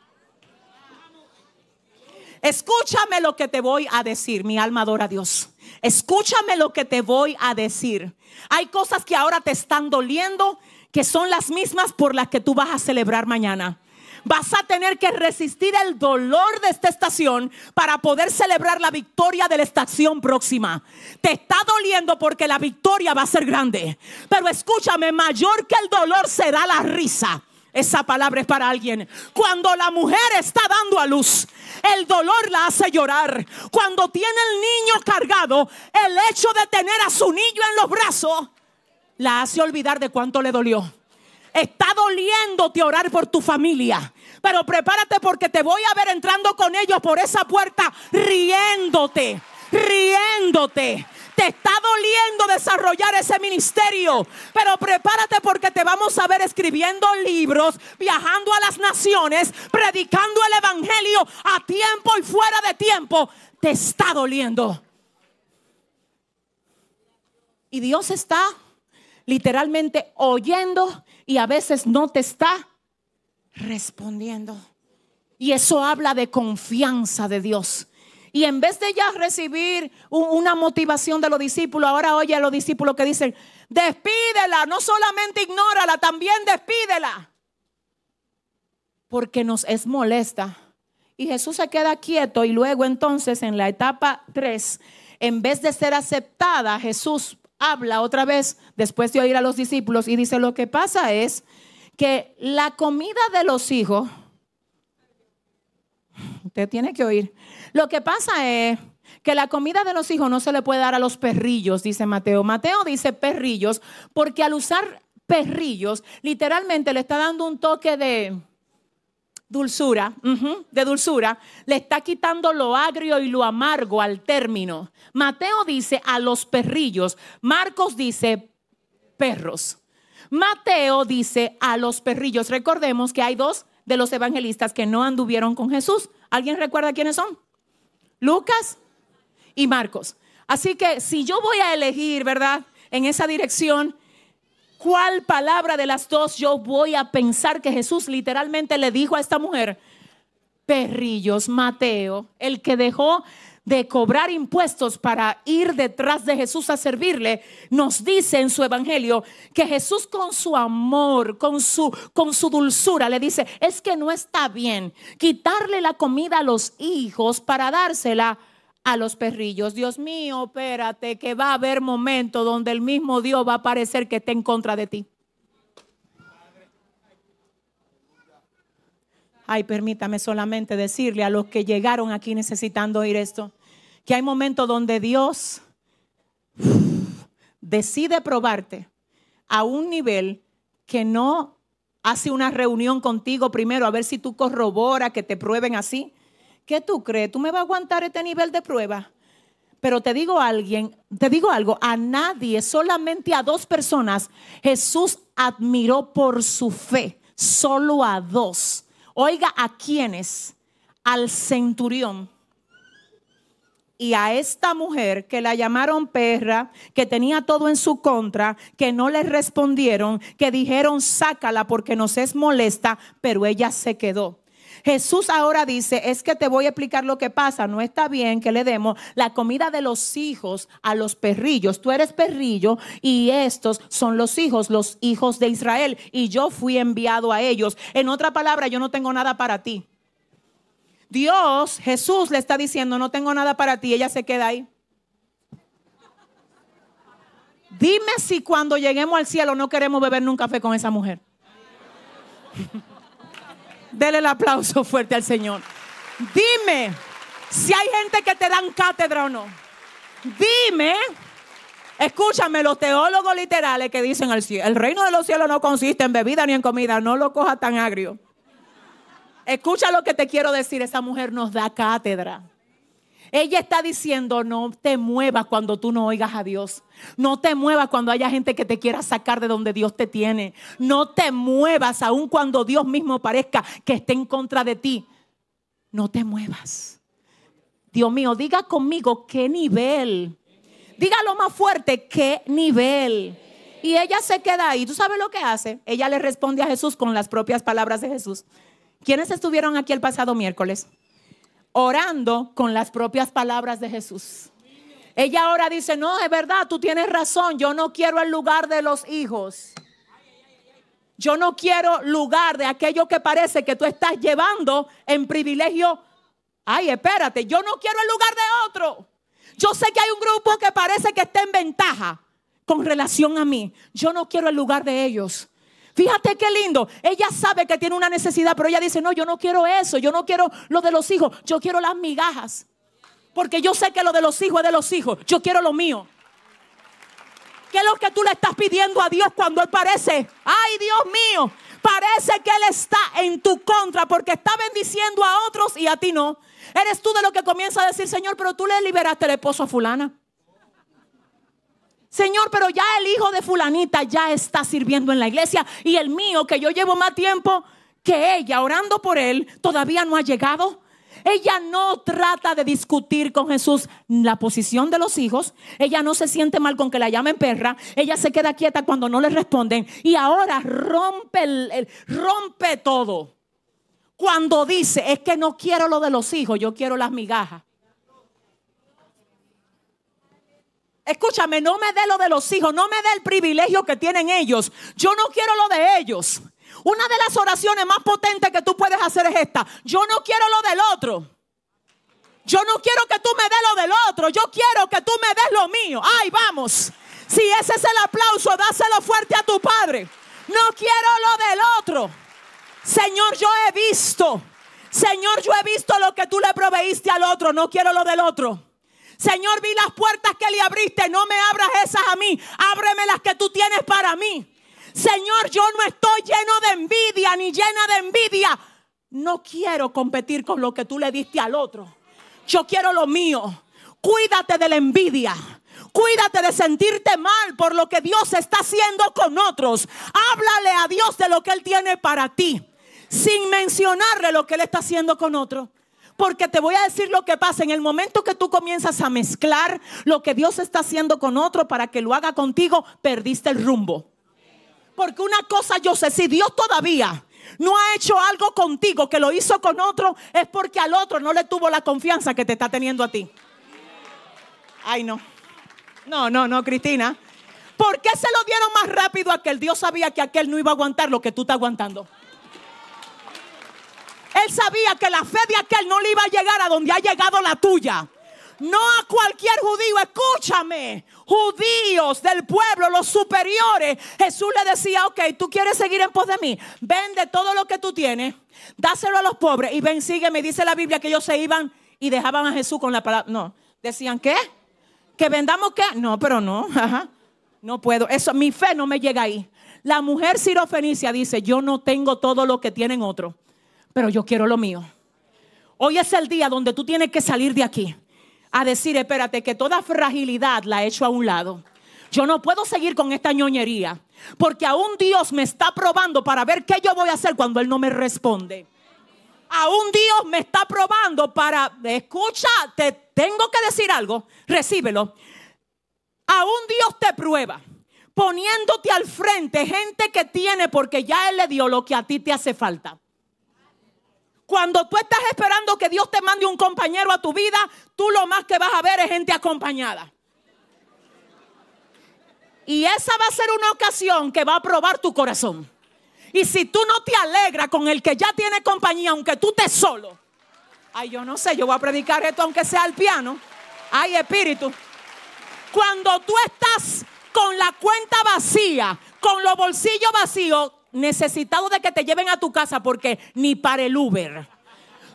Escúchame lo que te voy a decir, mi alma adora a Dios. Escúchame lo que te voy a decir. Hay cosas que ahora te están doliendo que son las mismas por las que tú vas a celebrar mañana vas a tener que resistir el dolor de esta estación para poder celebrar la victoria de la estación próxima. Te está doliendo porque la victoria va a ser grande. Pero escúchame, mayor que el dolor será la risa. Esa palabra es para alguien. Cuando la mujer está dando a luz, el dolor la hace llorar. Cuando tiene el niño cargado, el hecho de tener a su niño en los brazos la hace olvidar de cuánto le dolió. Está doliéndote orar por tu familia. Pero prepárate porque te voy a ver entrando con ellos por esa puerta riéndote, riéndote. Te está doliendo desarrollar ese ministerio, pero prepárate porque te vamos a ver escribiendo libros, viajando a las naciones, predicando el Evangelio a tiempo y fuera de tiempo. Te está doliendo. Y Dios está literalmente oyendo y a veces no te está respondiendo. Y eso habla de confianza de Dios. Y en vez de ya recibir una motivación de los discípulos, ahora oye a los discípulos que dicen, despídela, no solamente ignórala, también despídela. Porque nos es molesta. Y Jesús se queda quieto y luego entonces en la etapa 3, en vez de ser aceptada, Jesús habla otra vez después de oír a los discípulos y dice, lo que pasa es que la comida de los hijos, usted tiene que oír, lo que pasa es que la comida de los hijos no se le puede dar a los perrillos, dice Mateo. Mateo dice perrillos porque al usar perrillos, literalmente le está dando un toque de dulzura, de dulzura, le está quitando lo agrio y lo amargo al término. Mateo dice a los perrillos, Marcos dice perros. Mateo dice a los perrillos. Recordemos que hay dos de los evangelistas que no anduvieron con Jesús. ¿Alguien recuerda quiénes son? Lucas y Marcos. Así que si yo voy a elegir, ¿verdad? En esa dirección, ¿Cuál palabra de las dos yo voy a pensar que Jesús literalmente le dijo a esta mujer? Perrillos, Mateo, el que dejó de cobrar impuestos para ir detrás de Jesús a servirle, nos dice en su evangelio que Jesús con su amor, con su con su dulzura le dice, "Es que no está bien quitarle la comida a los hijos para dársela los perrillos. Dios mío, espérate, que va a haber momentos donde el mismo Dios va a parecer que está en contra de ti. Ay, permítame solamente decirle a los que llegaron aquí necesitando oír esto, que hay momentos donde Dios decide probarte a un nivel que no hace una reunión contigo primero a ver si tú corroboras que te prueben así ¿Qué tú crees? ¿Tú me vas a aguantar este nivel de prueba? Pero te digo a alguien, te digo algo, a nadie, solamente a dos personas Jesús admiró por su fe, solo a dos. Oiga, ¿a quiénes? Al centurión y a esta mujer que la llamaron perra, que tenía todo en su contra, que no le respondieron, que dijeron sácala porque nos es molesta, pero ella se quedó. Jesús ahora dice, es que te voy a explicar lo que pasa. No está bien que le demos la comida de los hijos a los perrillos. Tú eres perrillo y estos son los hijos, los hijos de Israel. Y yo fui enviado a ellos. En otra palabra, yo no tengo nada para ti. Dios, Jesús le está diciendo, no tengo nada para ti. Ella se queda ahí. Dime si cuando lleguemos al cielo no queremos beber nunca café con esa mujer. Dele el aplauso fuerte al Señor. Dime si hay gente que te dan cátedra o no. Dime, escúchame, los teólogos literales que dicen el, el reino de los cielos no consiste en bebida ni en comida, no lo coja tan agrio. Escucha lo que te quiero decir, esa mujer nos da cátedra. Ella está diciendo, no te muevas cuando tú no oigas a Dios. No te muevas cuando haya gente que te quiera sacar de donde Dios te tiene. No te muevas aun cuando Dios mismo parezca que esté en contra de ti. No te muevas. Dios mío, diga conmigo qué nivel. Dígalo más fuerte, qué nivel. Y ella se queda ahí. ¿Tú sabes lo que hace? Ella le responde a Jesús con las propias palabras de Jesús. ¿Quiénes estuvieron aquí el pasado miércoles? orando con las propias palabras de Jesús. Ella ahora dice, no, es verdad, tú tienes razón, yo no quiero el lugar de los hijos. Yo no quiero lugar de aquello que parece que tú estás llevando en privilegio. Ay, espérate, yo no quiero el lugar de otro. Yo sé que hay un grupo que parece que está en ventaja con relación a mí. Yo no quiero el lugar de ellos. Fíjate qué lindo. Ella sabe que tiene una necesidad, pero ella dice, no, yo no quiero eso, yo no quiero lo de los hijos, yo quiero las migajas. Porque yo sé que lo de los hijos es de los hijos, yo quiero lo mío. ¿Qué es lo que tú le estás pidiendo a Dios cuando Él parece? Ay, Dios mío, parece que Él está en tu contra porque está bendiciendo a otros y a ti no. Eres tú de lo que comienza a decir, Señor, pero tú le liberaste el esposo a fulana. Señor, pero ya el hijo de fulanita ya está sirviendo en la iglesia y el mío, que yo llevo más tiempo que ella orando por él, todavía no ha llegado. Ella no trata de discutir con Jesús la posición de los hijos. Ella no se siente mal con que la llamen perra. Ella se queda quieta cuando no le responden. Y ahora rompe, rompe todo. Cuando dice, es que no quiero lo de los hijos, yo quiero las migajas. Escúchame, no me dé lo de los hijos, no me dé el privilegio que tienen ellos. Yo no quiero lo de ellos. Una de las oraciones más potentes que tú puedes hacer es esta. Yo no quiero lo del otro. Yo no quiero que tú me des lo del otro. Yo quiero que tú me des lo mío. Ay, vamos. Si ese es el aplauso, dáselo fuerte a tu padre. No quiero lo del otro. Señor, yo he visto. Señor, yo he visto lo que tú le proveíste al otro. No quiero lo del otro. Señor, vi las puertas que le abriste, no me abras esas a mí, ábreme las que tú tienes para mí. Señor, yo no estoy lleno de envidia ni llena de envidia. No quiero competir con lo que tú le diste al otro. Yo quiero lo mío. Cuídate de la envidia. Cuídate de sentirte mal por lo que Dios está haciendo con otros. Háblale a Dios de lo que Él tiene para ti. Sin mencionarle lo que Él está haciendo con otros porque te voy a decir lo que pasa. En el momento que tú comienzas a mezclar lo que Dios está haciendo con otro para que lo haga contigo, perdiste el rumbo. Porque una cosa yo sé, si Dios todavía no ha hecho algo contigo que lo hizo con otro, es porque al otro no le tuvo la confianza que te está teniendo a ti. Ay, no. No, no, no, Cristina. ¿Por qué se lo dieron más rápido a aquel? Dios sabía que aquel no iba a aguantar lo que tú estás aguantando. Él sabía que la fe de aquel no le iba a llegar a donde ha llegado la tuya. No a cualquier judío, escúchame, judíos del pueblo, los superiores. Jesús le decía, ok, tú quieres seguir en pos de mí, vende todo lo que tú tienes, dáselo a los pobres y ven, sígueme. Dice la Biblia que ellos se iban y dejaban a Jesús con la palabra. No, decían, ¿qué? ¿Que vendamos qué? No, pero no, no puedo. Eso, mi fe no me llega ahí. La mujer sirofenicia dice, yo no tengo todo lo que tienen otros pero yo quiero lo mío. Hoy es el día donde tú tienes que salir de aquí a decir, espérate, que toda fragilidad la he hecho a un lado. Yo no puedo seguir con esta ñoñería, porque aún Dios me está probando para ver qué yo voy a hacer cuando Él no me responde. Aún Dios me está probando para, escucha, te tengo que decir algo, recíbelo. Aún Dios te prueba poniéndote al frente gente que tiene porque ya Él le dio lo que a ti te hace falta. Cuando tú estás esperando que Dios te mande un compañero a tu vida, tú lo más que vas a ver es gente acompañada. Y esa va a ser una ocasión que va a probar tu corazón. Y si tú no te alegras con el que ya tiene compañía, aunque tú estés solo. Ay, yo no sé, yo voy a predicar esto aunque sea al piano. Ay, espíritu. Cuando tú estás con la cuenta vacía, con los bolsillos vacíos, necesitado de que te lleven a tu casa porque ni para el Uber.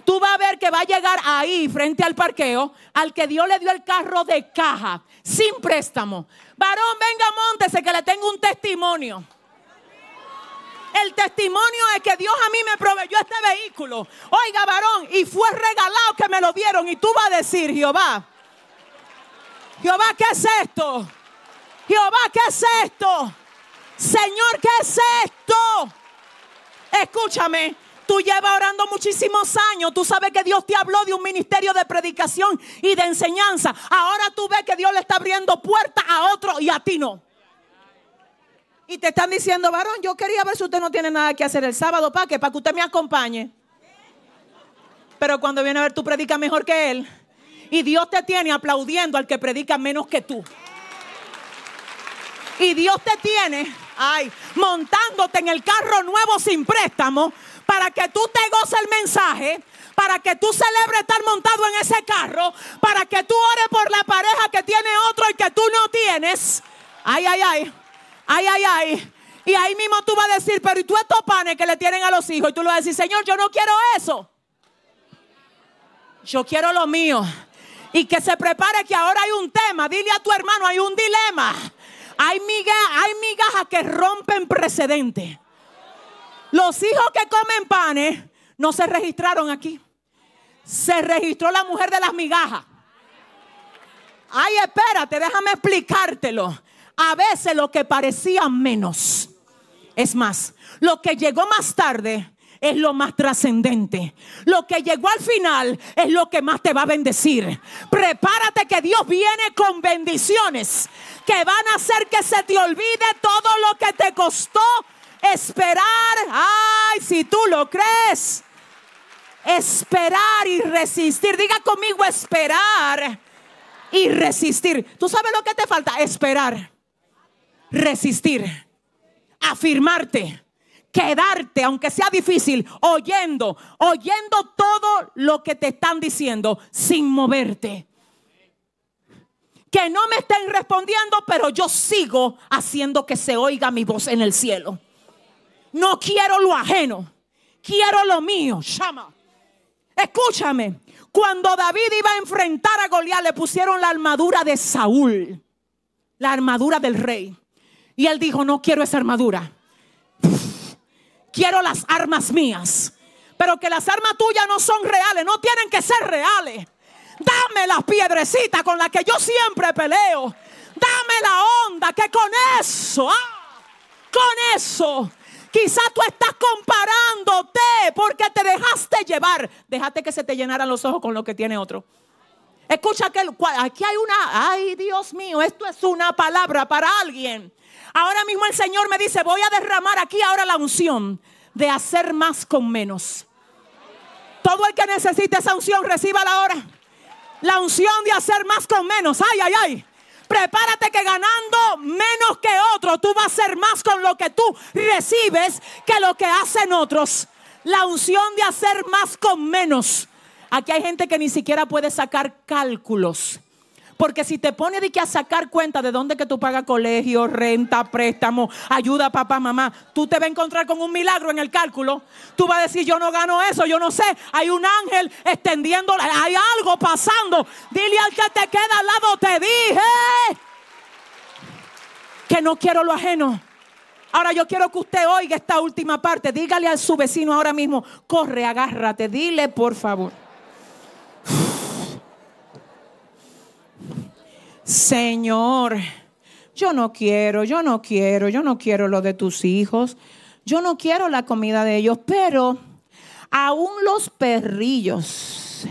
Tú vas a ver que va a llegar ahí frente al parqueo al que Dios le dio el carro de caja, sin préstamo. Varón, venga, montese que le tengo un testimonio. El testimonio es que Dios a mí me proveyó este vehículo. Oiga, varón, y fue regalado que me lo dieron. Y tú vas a decir, Jehová, Jehová, ¿qué es esto? Jehová, ¿qué es esto? Señor, ¿qué es esto? Escúchame, Tú llevas orando muchísimos años. Tú sabes que Dios te habló de un ministerio de predicación y de enseñanza. Ahora tú ves que Dios le está abriendo puertas a otro y a ti no. Y te están diciendo, varón, yo quería ver si usted no tiene nada que hacer el sábado. ¿Para qué? Para que usted me acompañe. Pero cuando viene a ver, tú predicas mejor que él. Y Dios te tiene aplaudiendo al que predica menos que tú. Y Dios te tiene Ay, montándote en el carro nuevo sin préstamo para que tú te goces el mensaje. Para que tú celebres estar montado en ese carro. Para que tú ores por la pareja que tiene otro y que tú no tienes. Ay, ay, ay. Ay, ay, ay. Y ahí mismo tú vas a decir, pero ¿y tú estos panes que le tienen a los hijos? Y tú le vas a decir, Señor, yo no quiero eso. Yo quiero lo mío. Y que se prepare que ahora hay un tema. Dile a tu hermano, hay un dilema. Hay, hay migajas que rompen precedentes. Los hijos que comen panes no se registraron aquí. Se registró la mujer de las migajas. Ay, espérate, déjame explicártelo. A veces lo que parecía menos es más. Lo que llegó más tarde es lo más trascendente. Lo que llegó al final es lo que más te va a bendecir. Prepárate que Dios viene con bendiciones que van a hacer que se te olvide todo lo que te costó esperar. Ay, si tú lo crees. Esperar y resistir. Diga conmigo esperar y resistir. ¿Tú sabes lo que te falta? Esperar. Resistir. Afirmarte quedarte, aunque sea difícil, oyendo, oyendo todo lo que te están diciendo sin moverte que no me estén respondiendo, pero yo sigo haciendo que se oiga mi voz en el cielo. No quiero lo ajeno, quiero lo mío. Llama. Escúchame, cuando David iba a enfrentar a Goliat, le pusieron la armadura de Saúl, la armadura del rey. Y él dijo, no quiero esa armadura. quiero las armas mías. Pero que las armas tuyas no son reales, no tienen que ser reales. Dame las piedrecitas con las que yo siempre peleo. Dame la onda que con eso, ah, con eso, quizás tú estás comparándote porque te dejaste llevar. Déjate que se te llenaran los ojos con lo que tiene otro. Escucha que aquí hay una, ay Dios mío, esto es una palabra para alguien. Ahora mismo el Señor me dice, voy a derramar aquí ahora la unción de hacer más con menos. Todo el que necesite esa unción, la ahora. La unción de hacer más con menos. Ay, ay, ay. Prepárate que ganando menos que otro, tú vas a hacer más con lo que tú recibes que lo que hacen otros. La unción de hacer más con menos. Aquí hay gente que ni siquiera puede sacar cálculos porque si te pone de que a sacar cuenta de dónde que tú pagas colegio, renta, préstamo, ayuda a papá, mamá, tú te vas a encontrar con un milagro en el cálculo. Tú vas a decir, yo no gano eso, yo no sé. Hay un ángel extendiendo, hay algo pasando. Dile al que te queda al lado, te dije que no quiero lo ajeno. Ahora yo quiero que usted oiga esta última parte. Dígale a su vecino ahora mismo, corre, agárrate, dile por favor. Señor, yo no quiero, yo no quiero, yo no quiero lo de tus hijos, yo no quiero la comida de ellos, pero aún los perrillos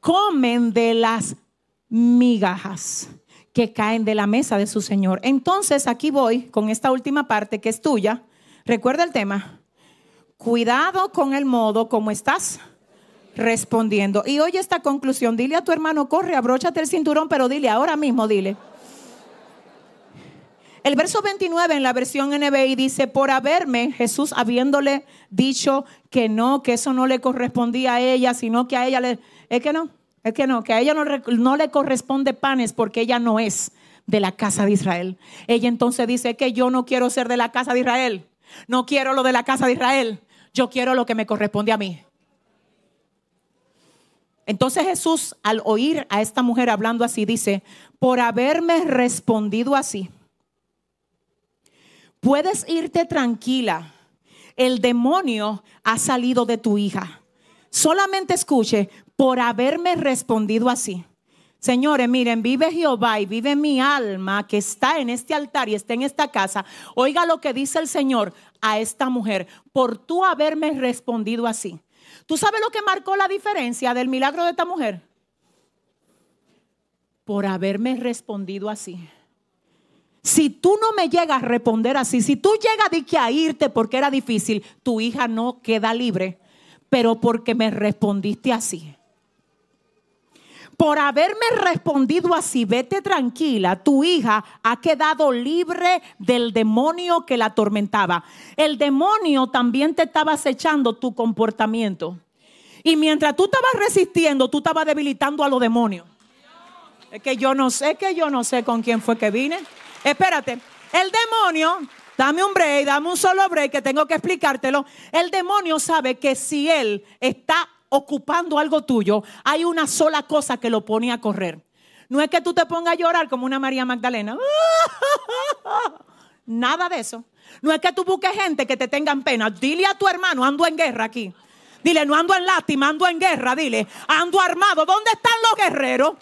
comen de las migajas que caen de la mesa de su Señor. Entonces aquí voy con esta última parte que es tuya. Recuerda el tema. Cuidado con el modo como estás respondiendo. Y oye esta conclusión, dile a tu hermano, corre, abróchate el cinturón, pero dile ahora mismo, dile. El verso 29 en la versión NBI dice, por haberme, Jesús habiéndole dicho que no, que eso no le correspondía a ella, sino que a ella le... Es que no, es que no, que a ella no, no le corresponde panes porque ella no es de la casa de Israel. Ella entonces dice que yo no quiero ser de la casa de Israel, no quiero lo de la casa de Israel, yo quiero lo que me corresponde a mí. Entonces Jesús, al oír a esta mujer hablando así, dice, por haberme respondido así, puedes irte tranquila, el demonio ha salido de tu hija. Solamente escuche, por haberme respondido así. Señores, miren, vive Jehová y vive mi alma que está en este altar y está en esta casa. Oiga lo que dice el Señor a esta mujer, por tú haberme respondido así. ¿Tú sabes lo que marcó la diferencia del milagro de esta mujer? Por haberme respondido así. Si tú no me llegas a responder así, si tú llegas de a irte porque era difícil, tu hija no queda libre, pero porque me respondiste así por haberme respondido así, vete tranquila, tu hija ha quedado libre del demonio que la atormentaba. El demonio también te estaba acechando tu comportamiento. Y mientras tú estabas resistiendo, tú estabas debilitando a los demonios. Es que yo no sé, que yo no sé con quién fue que vine. Espérate, el demonio, dame un break, dame un solo break que tengo que explicártelo. El demonio sabe que si él está ocupando algo tuyo, hay una sola cosa que lo pone a correr. No es que tú te pongas a llorar como una María Magdalena. Nada de eso. No es que tú busques gente que te tengan pena. Dile a tu hermano, ando en guerra aquí. Dile, no ando en lástima, ando en guerra. Dile, ando armado. ¿Dónde están los guerreros?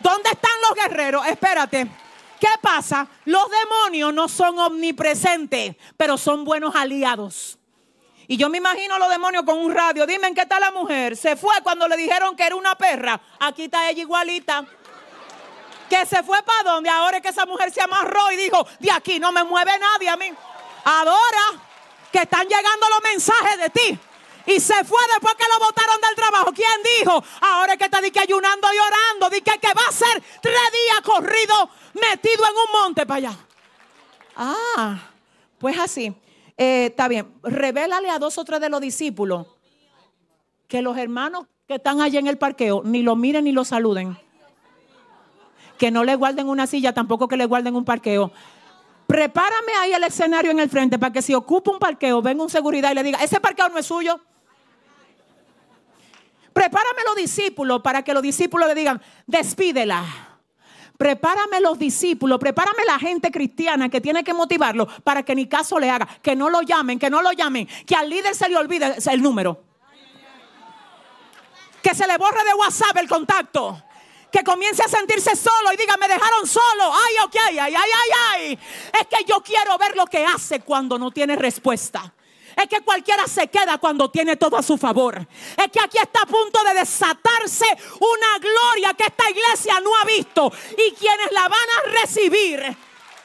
¿Dónde están los guerreros? Espérate. ¿Qué pasa? Los demonios no son omnipresentes, pero son buenos aliados. Y yo me imagino a los demonios con un radio. Dime, ¿en qué está la mujer? Se fue cuando le dijeron que era una perra. Aquí está ella igualita. Que se fue para donde ahora es que esa mujer se amarró y dijo, de aquí no me mueve nadie a mí. Adora que están llegando los mensajes de ti. Y se fue después que lo botaron del trabajo. ¿Quién dijo? Ahora es que está di que ayunando y orando. Dice que, que va a ser tres días corrido metido en un monte para allá. Ah, pues así. Eh, está bien, revélale a dos o tres de los discípulos que los hermanos que están allí en el parqueo ni lo miren ni lo saluden. Que no le guarden una silla, tampoco que le guarden un parqueo. Prepárame ahí el escenario en el frente para que si ocupa un parqueo, venga un seguridad y le diga, ese parqueo no es suyo. Prepárame los discípulos para que los discípulos le digan, despídela. Prepárame los discípulos, prepárame la gente cristiana que tiene que motivarlo para que ni caso le haga, que no lo llamen, que no lo llamen, que al líder se le olvide el número. Que se le borre de WhatsApp el contacto que comience a sentirse solo y diga, me dejaron solo. Ay, ok, ay, ay, ay, ay. Es que yo quiero ver lo que hace cuando no tiene respuesta. Es que cualquiera se queda cuando tiene todo a su favor. Es que aquí está a punto de desatarse una gloria que esta iglesia no ha visto. Y quienes la van a recibir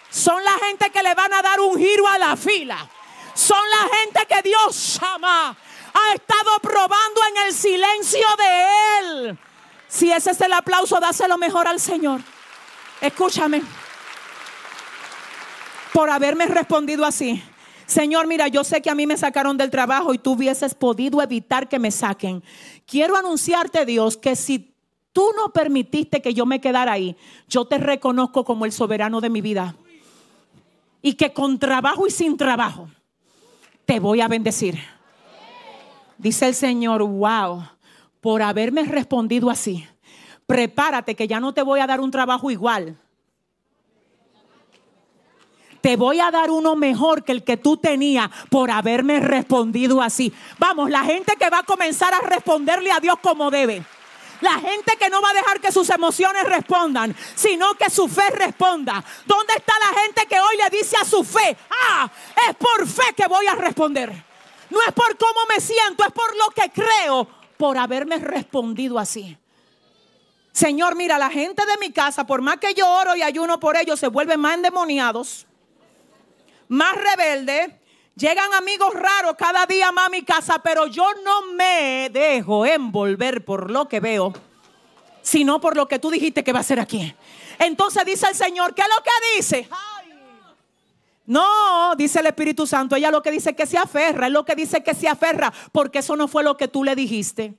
son la gente que le van a dar un giro a la fila. Son la gente que Dios llama, Ha estado probando en el silencio de Él. Si ese es el aplauso, dáselo mejor al Señor. Escúchame. Por haberme respondido así. Señor, mira, yo sé que a mí me sacaron del trabajo y tú hubieses podido evitar que me saquen. Quiero anunciarte, Dios, que si tú no permitiste que yo me quedara ahí, yo te reconozco como el soberano de mi vida. Y que con trabajo y sin trabajo te voy a bendecir. Dice el Señor, wow, por haberme respondido así, prepárate que ya no te voy a dar un trabajo igual te voy a dar uno mejor que el que tú tenías por haberme respondido así. Vamos, la gente que va a comenzar a responderle a Dios como debe. La gente que no va a dejar que sus emociones respondan, sino que su fe responda. ¿Dónde está la gente que hoy le dice a su fe, ah, es por fe que voy a responder? No es por cómo me siento, es por lo que creo, por haberme respondido así. Señor, mira, la gente de mi casa, por más que yo oro y ayuno por ellos, se vuelven más endemoniados más rebelde. Llegan amigos raros cada día más a mi casa, pero yo no me dejo envolver por lo que veo, sino por lo que tú dijiste que va a ser aquí. Entonces dice el Señor, ¿qué es lo que dice? No, dice el Espíritu Santo, ella lo que dice que se aferra, es lo que dice que se aferra, porque eso no fue lo que tú le dijiste.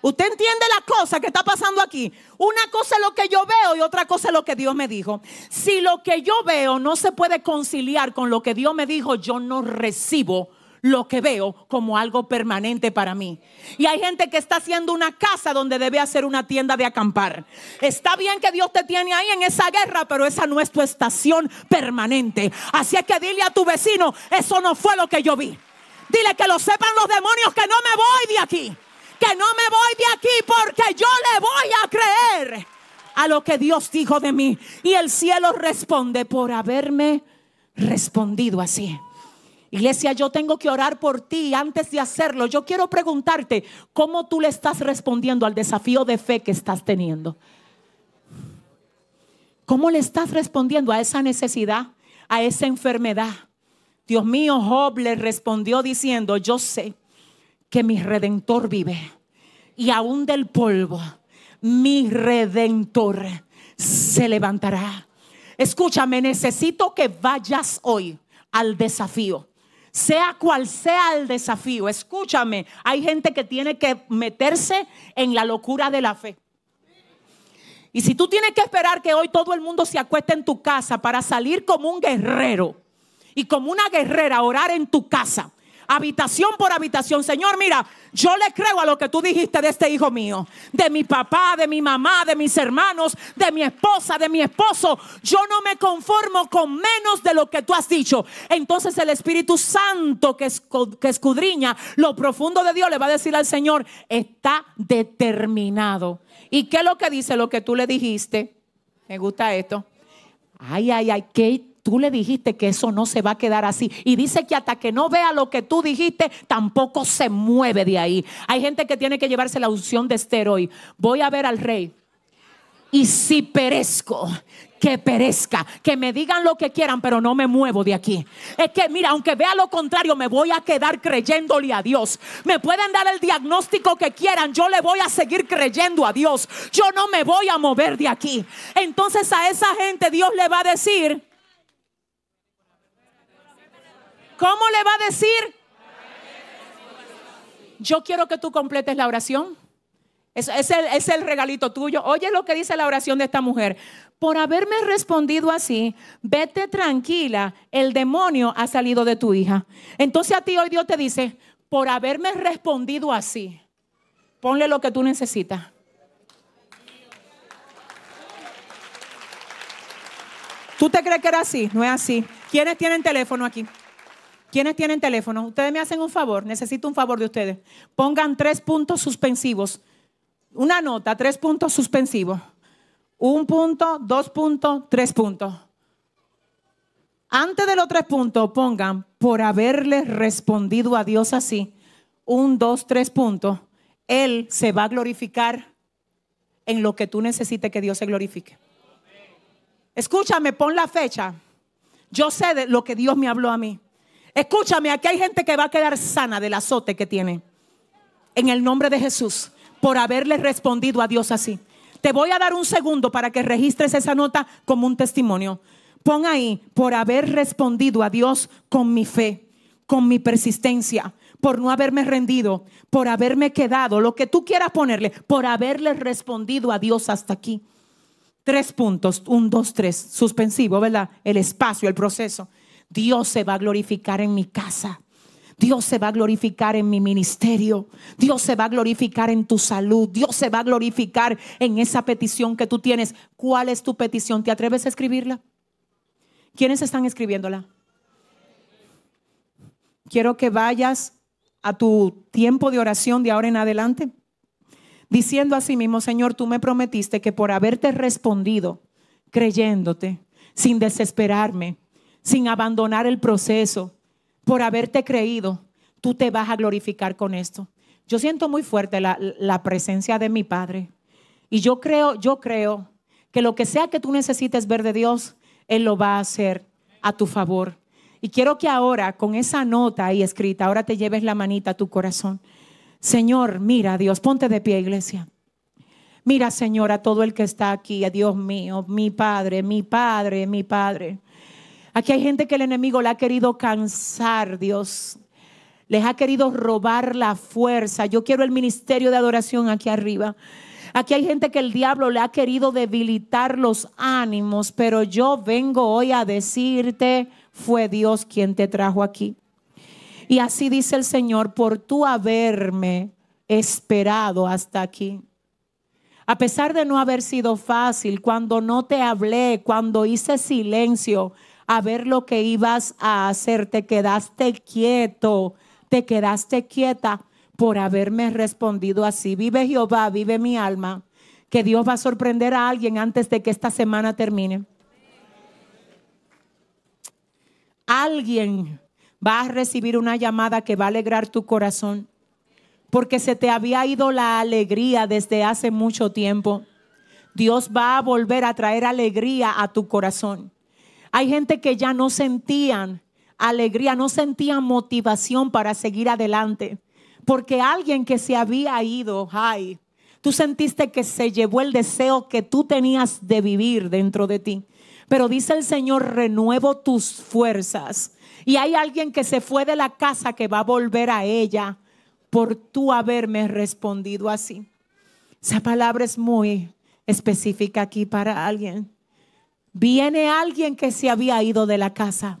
Usted entiende la cosa que está pasando aquí. Una cosa es lo que yo veo y otra cosa es lo que Dios me dijo. Si lo que yo veo no se puede conciliar con lo que Dios me dijo, yo no recibo lo que veo como algo permanente para mí. Y hay gente que está haciendo una casa donde debe hacer una tienda de acampar. Está bien que Dios te tiene ahí en esa guerra, pero esa no es tu estación permanente. Así es que dile a tu vecino, eso no fue lo que yo vi. Dile que lo sepan los demonios que no me voy de aquí que no me voy de aquí porque yo le voy a creer a lo que Dios dijo de mí. Y el cielo responde por haberme respondido así. Iglesia, yo tengo que orar por ti. Antes de hacerlo, yo quiero preguntarte cómo tú le estás respondiendo al desafío de fe que estás teniendo. ¿Cómo le estás respondiendo a esa necesidad, a esa enfermedad? Dios mío, Job le respondió diciendo, yo sé que mi redentor vive y aún del polvo mi redentor se levantará. Escúchame, necesito que vayas hoy al desafío. Sea cual sea el desafío, escúchame, hay gente que tiene que meterse en la locura de la fe. Y si tú tienes que esperar que hoy todo el mundo se acueste en tu casa para salir como un guerrero y como una guerrera a orar en tu casa, habitación por habitación. Señor, mira, yo le creo a lo que tú dijiste de este hijo mío, de mi papá, de mi mamá, de mis hermanos, de mi esposa, de mi esposo. Yo no me conformo con menos de lo que tú has dicho. Entonces el Espíritu Santo que, escudriña lo profundo de Dios le va a decir al Señor, está determinado. ¿Y qué es lo que dice lo que tú le dijiste? Me gusta esto. Ay, ay, ay, Kate tú le dijiste que eso no se va a quedar así. Y dice que hasta que no vea lo que tú dijiste, tampoco se mueve de ahí. Hay gente que tiene que llevarse la unción de esteroide Voy a ver al rey. Y si perezco, que perezca, que me digan lo que quieran, pero no me muevo de aquí. Es que, mira, aunque vea lo contrario, me voy a quedar creyéndole a Dios. Me pueden dar el diagnóstico que quieran, yo le voy a seguir creyendo a Dios. Yo no me voy a mover de aquí. Entonces a esa gente Dios le va a decir, ¿Cómo le va a decir? Yo quiero que tú completes la oración. Es, el, el regalito tuyo. Oye lo que dice la oración de esta mujer. Por haberme respondido así, vete tranquila, el demonio ha salido de tu hija. Entonces a ti hoy Dios te dice, por haberme respondido así, ponle lo que tú necesitas. ¿Tú te crees que era así? No es así. ¿Quiénes tienen teléfono aquí? ¿Quiénes tienen teléfono? Ustedes me hacen un favor, necesito un favor de ustedes. Pongan tres puntos suspensivos. Una nota, tres puntos suspensivos. Un punto, dos puntos, tres puntos. Antes de los tres puntos, pongan por haberle respondido a Dios así. Un, dos, tres puntos. Él se va a glorificar en lo que tú necesites que Dios se glorifique. Escúchame, pon la fecha. Yo sé de lo que Dios me habló a mí. Escúchame, aquí hay gente que va a quedar sana del azote que tiene. En el nombre de Jesús, por haberle respondido a Dios así. Te voy a dar un segundo para que registres esa nota como un testimonio. Pon ahí, por haber respondido a Dios con mi fe, con mi persistencia, por no haberme rendido, por haberme quedado, lo que tú quieras ponerle, por haberle respondido a Dios hasta aquí. Tres puntos, un, dos, tres, suspensivo, ¿verdad? El espacio, el proceso. Dios se va a glorificar en mi casa. Dios se va a glorificar en mi ministerio. Dios se va a glorificar en tu salud. Dios se va a glorificar en esa petición que tú tienes. ¿Cuál es tu petición? ¿Te atreves a escribirla? ¿Quiénes están escribiéndola? Quiero que vayas a tu tiempo de oración de ahora en adelante, diciendo así mismo, Señor, tú me prometiste que por haberte respondido, creyéndote, sin desesperarme, sin abandonar el proceso, por haberte creído, tú te vas a glorificar con esto. Yo siento muy fuerte la, presencia de mi Padre. Y yo creo, yo creo que lo que sea que tú necesites ver de Dios, Él lo va a hacer a tu favor. Y quiero que ahora, con esa nota ahí escrita, ahora te lleves la manita a tu corazón. Señor, mira, Dios, ponte de pie, iglesia. Mira, Señor, a todo el que está aquí, a Dios mío, mi Padre, mi Padre, mi Padre. Aquí hay gente que el enemigo le ha querido cansar, Dios. Les ha querido robar la fuerza. Yo quiero el ministerio de adoración aquí arriba. Aquí hay gente que el diablo le ha querido debilitar los ánimos, pero yo vengo hoy a decirte, fue Dios quien te trajo aquí. Y así dice el Señor, por tú haberme esperado hasta aquí. A pesar de no haber sido fácil, cuando no te hablé, cuando hice silencio, a ver lo que ibas a hacer. Te quedaste quieto, te quedaste quieta por haberme respondido así. Vive Jehová, vive mi alma, que Dios va a sorprender a alguien antes de que esta semana termine. Alguien va a recibir una llamada que va a alegrar tu corazón, porque se te había ido la alegría desde hace mucho tiempo. Dios va a volver a traer alegría a tu corazón. Hay gente que ya no sentían alegría, no sentían motivación para seguir adelante. Porque alguien que se había ido, ay, tú sentiste que se llevó el deseo que tú tenías de vivir dentro de ti. Pero dice el Señor, renuevo tus fuerzas. Y hay alguien que se fue de la casa que va a volver a ella por tú haberme respondido así. Esa palabra es muy específica aquí para alguien. Viene alguien que se había ido de la casa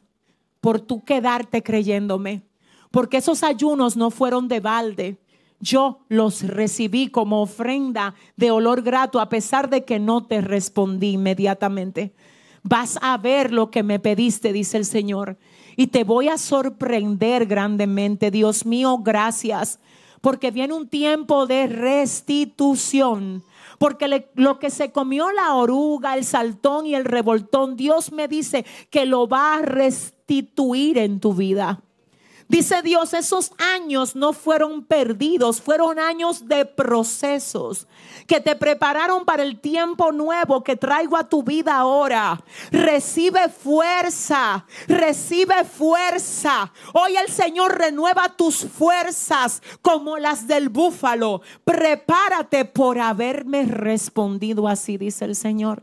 por tú quedarte creyéndome. Porque esos ayunos no fueron de balde. Yo los recibí como ofrenda de olor grato a pesar de que no te respondí inmediatamente. Vas a ver lo que me pediste, dice el Señor. Y te voy a sorprender grandemente. Dios mío, gracias. Porque viene un tiempo de restitución porque lo que se comió la oruga, el saltón y el revoltón, Dios me dice que lo va a restituir en tu vida. Dice Dios, esos años no fueron perdidos, fueron años de procesos que te prepararon para el tiempo nuevo que traigo a tu vida ahora. Recibe fuerza, recibe fuerza. Hoy el Señor renueva tus fuerzas como las del búfalo. Prepárate por haberme respondido así, dice el Señor.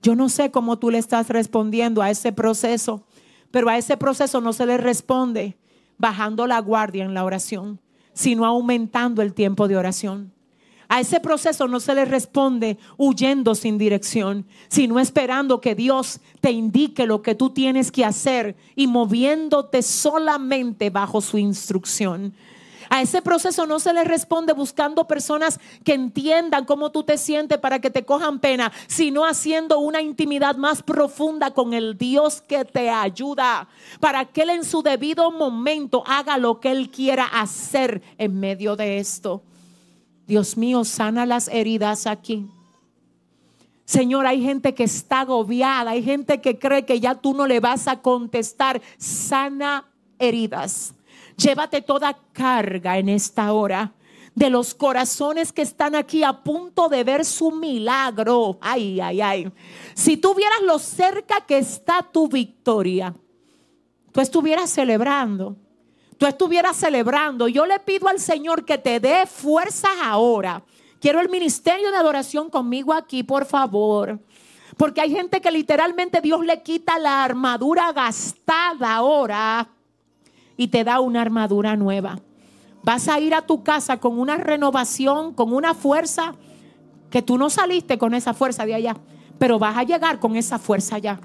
Yo no sé cómo tú le estás respondiendo a ese proceso. Pero a ese proceso no se le responde bajando la guardia en la oración, sino aumentando el tiempo de oración. A ese proceso no se le responde huyendo sin dirección, sino esperando que Dios te indique lo que tú tienes que hacer y moviéndote solamente bajo su instrucción. A ese proceso no se le responde buscando personas que entiendan cómo tú te sientes para que te cojan pena, sino haciendo una intimidad más profunda con el Dios que te ayuda, para que Él en su debido momento haga lo que Él quiera hacer en medio de esto. Dios mío, sana las heridas aquí. Señor, hay gente que está agobiada, hay gente que cree que ya tú no le vas a contestar. Sana heridas. Llévate toda carga en esta hora de los corazones que están aquí a punto de ver su milagro. Ay, ay, ay. Si tú vieras lo cerca que está tu victoria, tú estuvieras celebrando. Tú estuvieras celebrando. Yo le pido al Señor que te dé fuerzas ahora. Quiero el ministerio de adoración conmigo aquí, por favor. Porque hay gente que literalmente Dios le quita la armadura gastada ahora y te da una armadura nueva. Vas a ir a tu casa con una renovación, con una fuerza, que tú no saliste con esa fuerza de allá, pero vas a llegar con esa fuerza allá.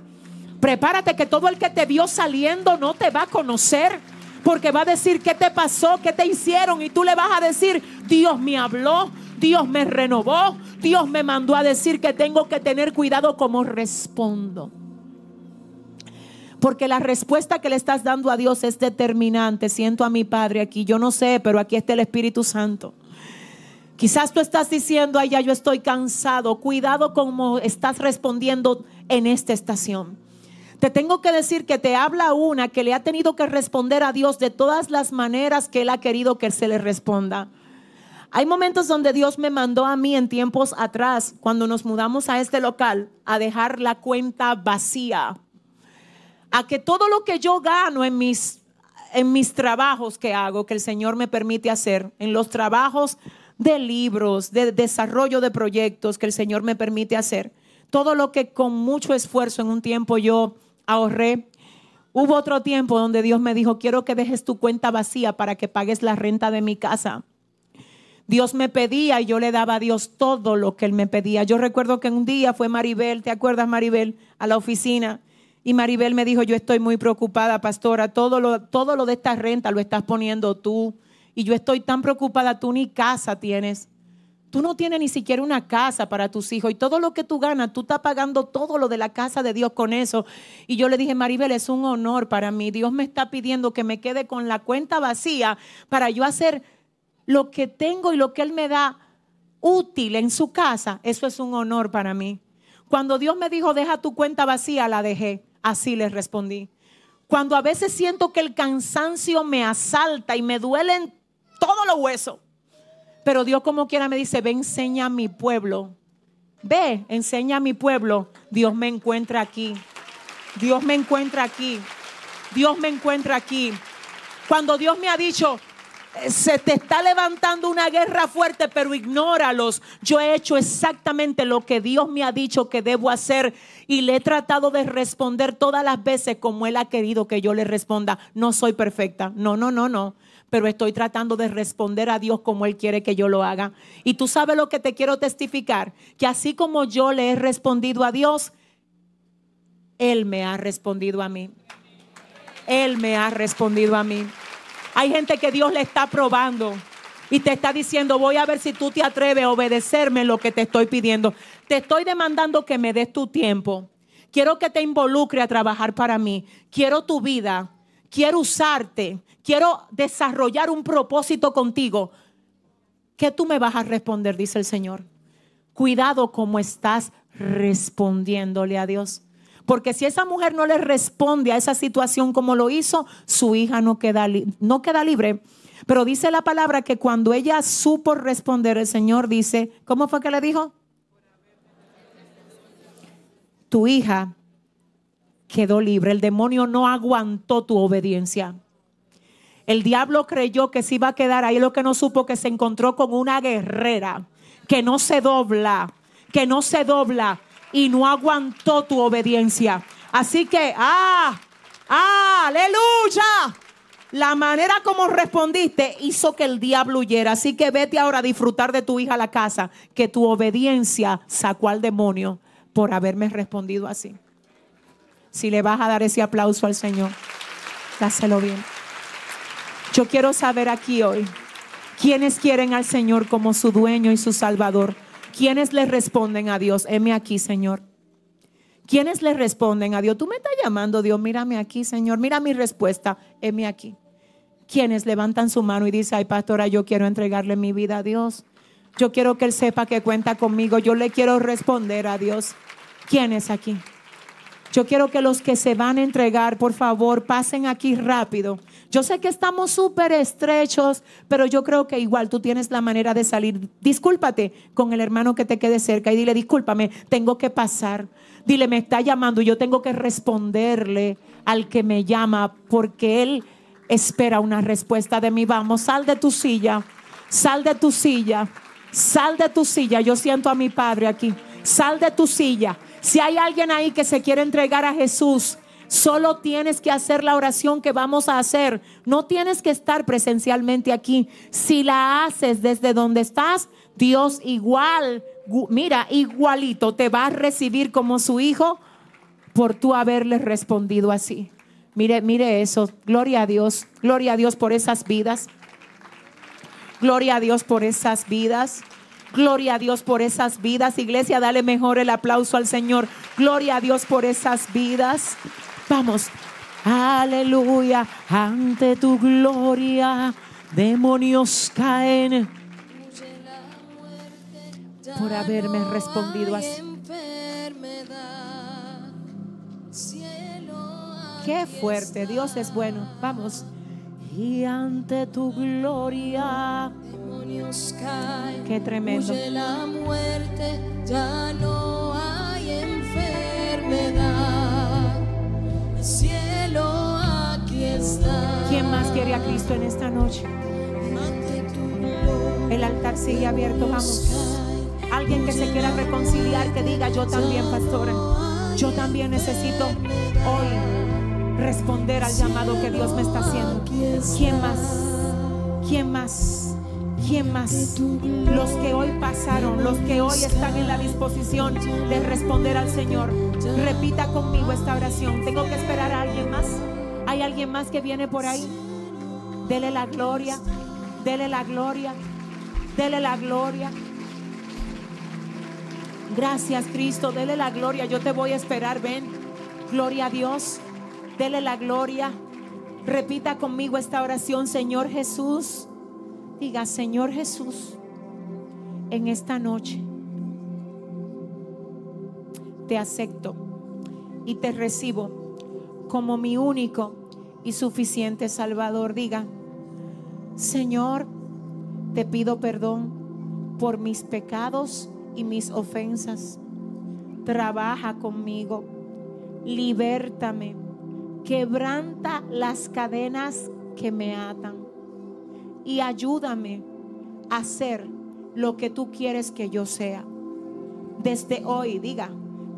Prepárate que todo el que te vio saliendo no te va a conocer, porque va a decir qué te pasó, qué te hicieron, y tú le vas a decir, Dios me habló, Dios me renovó, Dios me mandó a decir que tengo que tener cuidado como respondo. Porque la respuesta que le estás dando a Dios es determinante. Siento a mi Padre aquí. Yo no sé, pero aquí está el Espíritu Santo. Quizás tú estás diciendo, ay, ya yo estoy cansado. Cuidado como estás respondiendo en esta estación. Te tengo que decir que te habla una que le ha tenido que responder a Dios de todas las maneras que Él ha querido que se le responda. Hay momentos donde Dios me mandó a mí en tiempos atrás, cuando nos mudamos a este local, a dejar la cuenta vacía a que todo lo que yo gano en mis, en mis trabajos que hago, que el Señor me permite hacer, en los trabajos de libros, de desarrollo de proyectos que el Señor me permite hacer, todo lo que con mucho esfuerzo en un tiempo yo ahorré. Hubo otro tiempo donde Dios me dijo, quiero que dejes tu cuenta vacía para que pagues la renta de mi casa. Dios me pedía y yo le daba a Dios todo lo que él me pedía. Yo recuerdo que un día fue Maribel, ¿te acuerdas Maribel? A la oficina y Maribel me dijo, yo estoy muy preocupada, pastora, todo lo, todo lo de esta renta lo estás poniendo tú. Y yo estoy tan preocupada, tú ni casa tienes. Tú no tienes ni siquiera una casa para tus hijos y todo lo que tú ganas, tú estás pagando todo lo de la casa de Dios con eso. Y yo le dije, Maribel, es un honor para mí. Dios me está pidiendo que me quede con la cuenta vacía para yo hacer lo que tengo y lo que Él me da útil en su casa. Eso es un honor para mí. Cuando Dios me dijo, deja tu cuenta vacía, la dejé. Así les respondí. Cuando a veces siento que el cansancio me asalta y me duelen todos los huesos. Pero Dios como quiera me dice, ve, enseña a mi pueblo. Ve, enseña a mi pueblo. Dios me encuentra aquí. Dios me encuentra aquí. Dios me encuentra aquí. Cuando Dios me ha dicho, se te está levantando una guerra fuerte, pero ignóralos. Yo he hecho exactamente lo que Dios me ha dicho que debo hacer y le he tratado de responder todas las veces como Él ha querido que yo le responda. No soy perfecta, no, no, no, no. Pero estoy tratando de responder a Dios como Él quiere que yo lo haga. Y tú sabes lo que te quiero testificar, que así como yo le he respondido a Dios, Él me ha respondido a mí. Él me ha respondido a mí. Hay gente que Dios le está probando y te está diciendo, voy a ver si tú te atreves a obedecerme lo que te estoy pidiendo. Te estoy demandando que me des tu tiempo. Quiero que te involucre a trabajar para mí. Quiero tu vida. Quiero usarte. Quiero desarrollar un propósito contigo. ¿Qué tú me vas a responder? Dice el Señor. Cuidado cómo estás respondiéndole a Dios. Porque si esa mujer no le responde a esa situación como lo hizo, su hija no queda, no queda libre. Pero dice la palabra que cuando ella supo responder, el Señor dice, ¿cómo fue que le dijo? Tu hija quedó libre. El demonio no aguantó tu obediencia. El diablo creyó que se iba a quedar ahí, lo que no supo que se encontró con una guerrera que no se dobla, que no se dobla, y no aguantó tu obediencia. Así que, ah, ah, aleluya. La manera como respondiste hizo que el diablo huyera. Así que vete ahora a disfrutar de tu hija a la casa, que tu obediencia sacó al demonio por haberme respondido así. Si le vas a dar ese aplauso al Señor, dáselo bien. Yo quiero saber aquí hoy, ¿quiénes quieren al Señor como su dueño y su salvador? ¿Quiénes le responden a Dios? Heme aquí, Señor. ¿Quiénes le responden a Dios? Tú me estás llamando, Dios, mírame aquí, Señor. Mira mi respuesta, heme aquí. Quienes levantan su mano y dicen, ay, pastora, yo quiero entregarle mi vida a Dios. Yo quiero que Él sepa que cuenta conmigo. Yo le quiero responder a Dios. ¿Quiénes es aquí? Yo quiero que los que se van a entregar, por favor, pasen aquí rápido. Yo sé que estamos súper estrechos, pero yo creo que igual tú tienes la manera de salir. Discúlpate con el hermano que te quede cerca y dile, discúlpame, tengo que pasar. Dile, me está llamando y yo tengo que responderle al que me llama porque él espera una respuesta de mí. Vamos, sal de tu silla, sal de tu silla, sal de tu silla. Yo siento a mi padre aquí. Sal de tu silla. Si hay alguien ahí que se quiere entregar a Jesús, Solo tienes que hacer la oración que vamos a hacer. No tienes que estar presencialmente aquí. Si la haces desde donde estás, Dios igual, mira, igualito te va a recibir como su hijo por tú haberle respondido así. Mire, mire eso. Gloria a Dios. Gloria a Dios por esas vidas. Gloria a Dios por esas vidas. Gloria a Dios por esas vidas. Iglesia, dale mejor el aplauso al Señor. Gloria a Dios por esas vidas. Vamos. Aleluya. Ante tu gloria, demonios caen. Por haberme respondido así. Qué fuerte. Dios es bueno. Vamos. Y ante tu gloria Qué tremendo. la muerte, ya no hay enfermedad. cielo aquí está. ¿Quién más quiere a Cristo en esta noche? El altar sigue abierto, vamos. Alguien que se quiera reconciliar, que diga, yo también, pastora, yo también necesito hoy responder al llamado que Dios me está haciendo. ¿Quién más? ¿Quién más? ¿Quién más? Los que hoy pasaron, los que hoy están en la disposición de responder al Señor. Repita conmigo esta oración. Tengo que esperar a alguien más. ¿Hay alguien más que viene por ahí? Dele la gloria, dele la gloria, dele la gloria. Gracias Cristo, dele la gloria. Yo te voy a esperar, ven. Gloria a Dios, dele la gloria. Repita conmigo esta oración, Señor Jesús. Diga, Señor Jesús, en esta noche te acepto y te recibo como mi único y suficiente Salvador. Diga, Señor, te pido perdón por mis pecados y mis ofensas. Trabaja conmigo, libértame, quebranta las cadenas que me atan y ayúdame a ser lo que tú quieres que yo sea. Desde hoy, diga,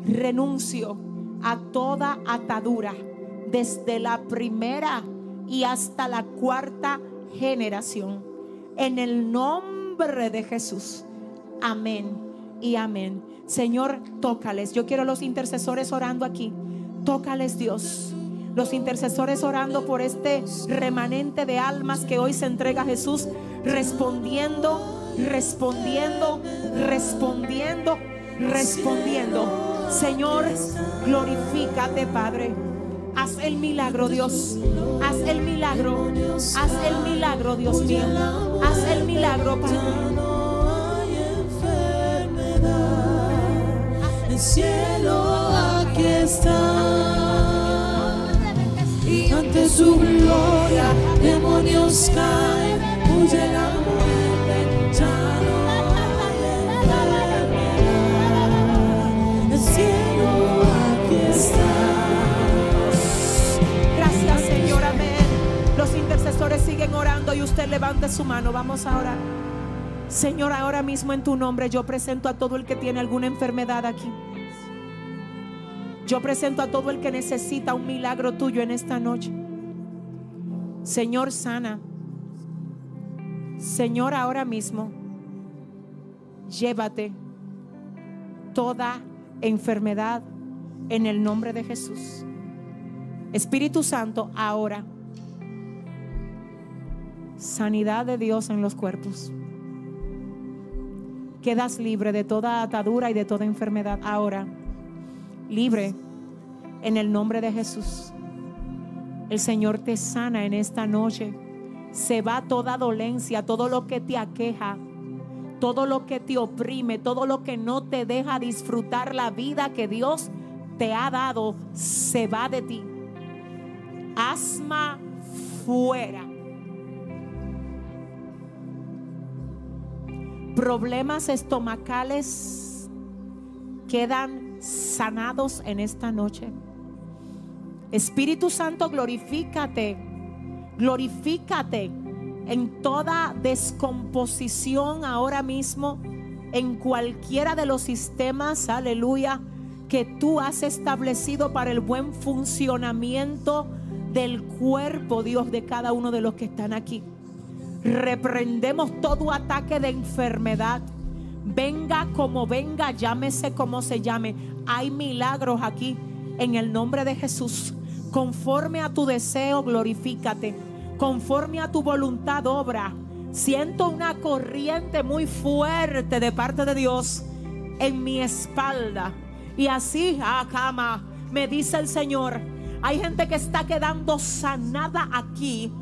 renuncio a toda atadura, desde la primera y hasta la cuarta generación. En el nombre de Jesús. Amén y amén. Señor, tócales. Yo quiero a los intercesores orando aquí. Tócales, Dios los intercesores orando por este remanente de almas que hoy se entrega a Jesús, respondiendo, respondiendo, respondiendo, respondiendo. Señor, glorifícate, Padre. Haz el milagro, Dios. Haz el milagro. Haz el milagro, Dios mío. Haz el milagro, Padre. cielo aquí está ante su gloria demonios caen, huye la muerte, ya no hay enfermedad. El cielo aquí está. Gracias Señor, amén. Los intercesores siguen orando y usted levante su mano, vamos a orar. Señor, ahora mismo en tu nombre yo presento a todo el que tiene alguna enfermedad aquí. Yo presento a todo el que necesita un milagro tuyo en esta noche. Señor, sana. Señor, ahora mismo, llévate toda enfermedad en el nombre de Jesús. Espíritu Santo, ahora. Sanidad de Dios en los cuerpos. Quedas libre de toda atadura y de toda enfermedad ahora libre en el nombre de Jesús. El Señor te sana en esta noche. Se va toda dolencia, todo lo que te aqueja, todo lo que te oprime, todo lo que no te deja disfrutar la vida que Dios te ha dado, se va de ti. Asma fuera. Problemas estomacales quedan sanados en esta noche. Espíritu Santo, glorifícate, glorifícate en toda descomposición ahora mismo, en cualquiera de los sistemas, aleluya, que tú has establecido para el buen funcionamiento del cuerpo, Dios, de cada uno de los que están aquí. Reprendemos todo ataque de enfermedad Venga como venga, llámese como se llame. Hay milagros aquí. En el nombre de Jesús, conforme a tu deseo, glorifícate. Conforme a tu voluntad, obra. Siento una corriente muy fuerte de parte de Dios en mi espalda. Y así, a ah, cama, me dice el Señor. Hay gente que está quedando sanada aquí,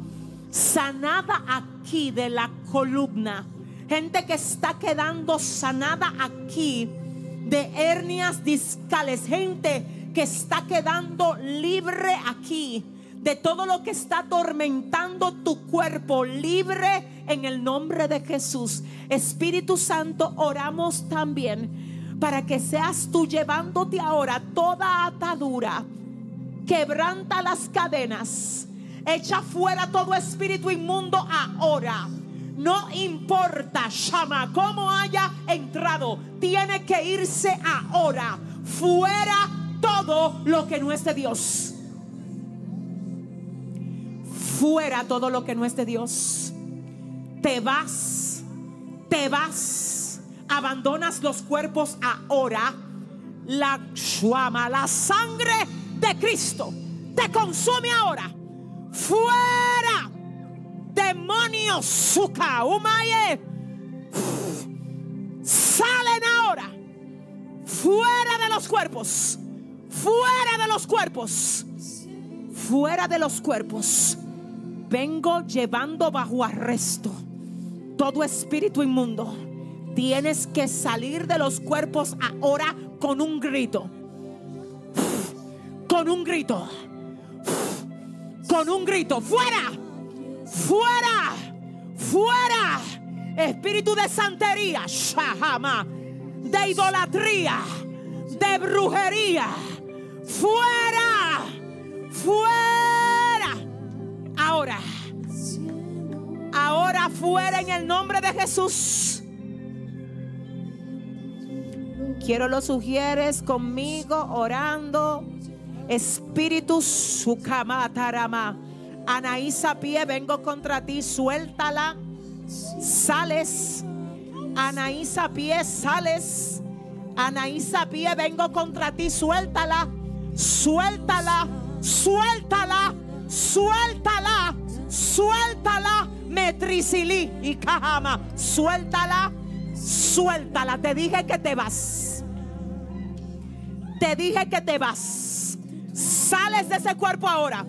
sanada aquí de la columna Gente que está quedando sanada aquí de hernias discales. Gente que está quedando libre aquí de todo lo que está atormentando tu cuerpo. Libre en el nombre de Jesús. Espíritu Santo, oramos también para que seas tú llevándote ahora toda atadura. Quebranta las cadenas. Echa fuera todo espíritu inmundo ahora. No importa, Shama, cómo haya entrado, tiene que irse ahora. Fuera todo lo que no es de Dios. Fuera todo lo que no es de Dios. Te vas, te vas, abandonas los cuerpos ahora. La Shama, la sangre de Cristo te consume ahora. Fuera demonios, Umaye salen ahora fuera de los cuerpos, fuera de los cuerpos, fuera de los cuerpos. Vengo llevando bajo arresto todo espíritu inmundo. Tienes que salir de los cuerpos ahora con un grito. Con un grito. Con un grito. ¡Fuera! Fuera, fuera. Espíritu de santería, shahama, de idolatría, de brujería. Fuera, fuera. Ahora, ahora fuera en el nombre de Jesús. Quiero lo sugieres conmigo orando. Espíritu Sukamatarama. Anaísa Pie, vengo contra ti, suéltala. Sales. Anaísa Pie, sales. Anaísa Pie, vengo contra ti, suéltala. Suéltala, suéltala, suéltala, suéltala. Metricilí y Cajama, suéltala, suéltala. Te dije que te vas. Te dije que te vas. Sales de ese cuerpo ahora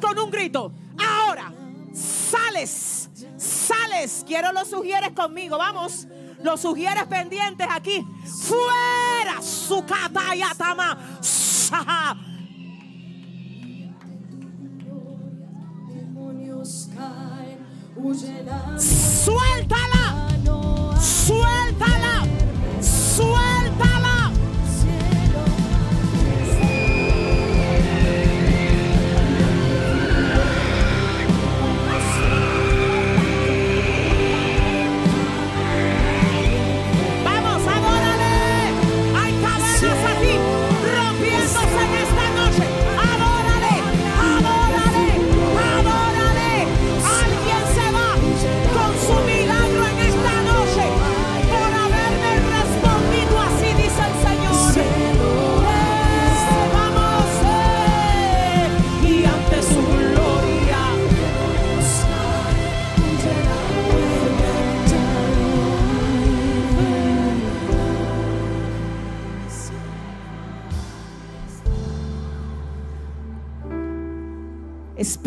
con un grito. Ahora, sales, sales. Quiero los sugieres conmigo, vamos. Los sugieres pendientes aquí. Fuera, su catayatama Suéltala. Suéltala.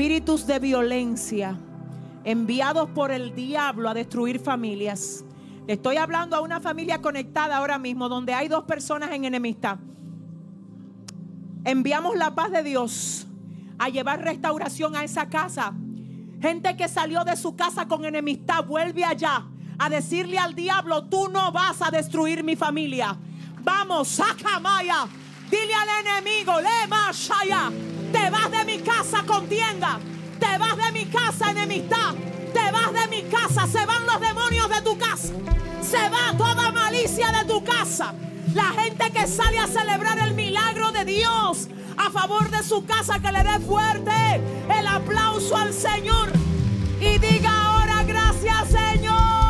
espíritus de violencia enviados por el diablo a destruir familias. Le estoy hablando a una familia conectada ahora mismo donde hay dos personas en enemistad. Enviamos la paz de Dios a llevar restauración a esa casa. Gente que salió de su casa con enemistad vuelve allá a decirle al diablo, tú no vas a destruir mi familia. Vamos, saca Maya. Dile al enemigo, le allá Te vas de mi casa contienda. Te vas de mi casa enemistad. Te vas de mi casa. Se van los demonios de tu casa. Se va toda malicia de tu casa. La gente que sale a celebrar el milagro de Dios a favor de su casa, que le dé fuerte el aplauso al Señor y diga ahora gracias Señor.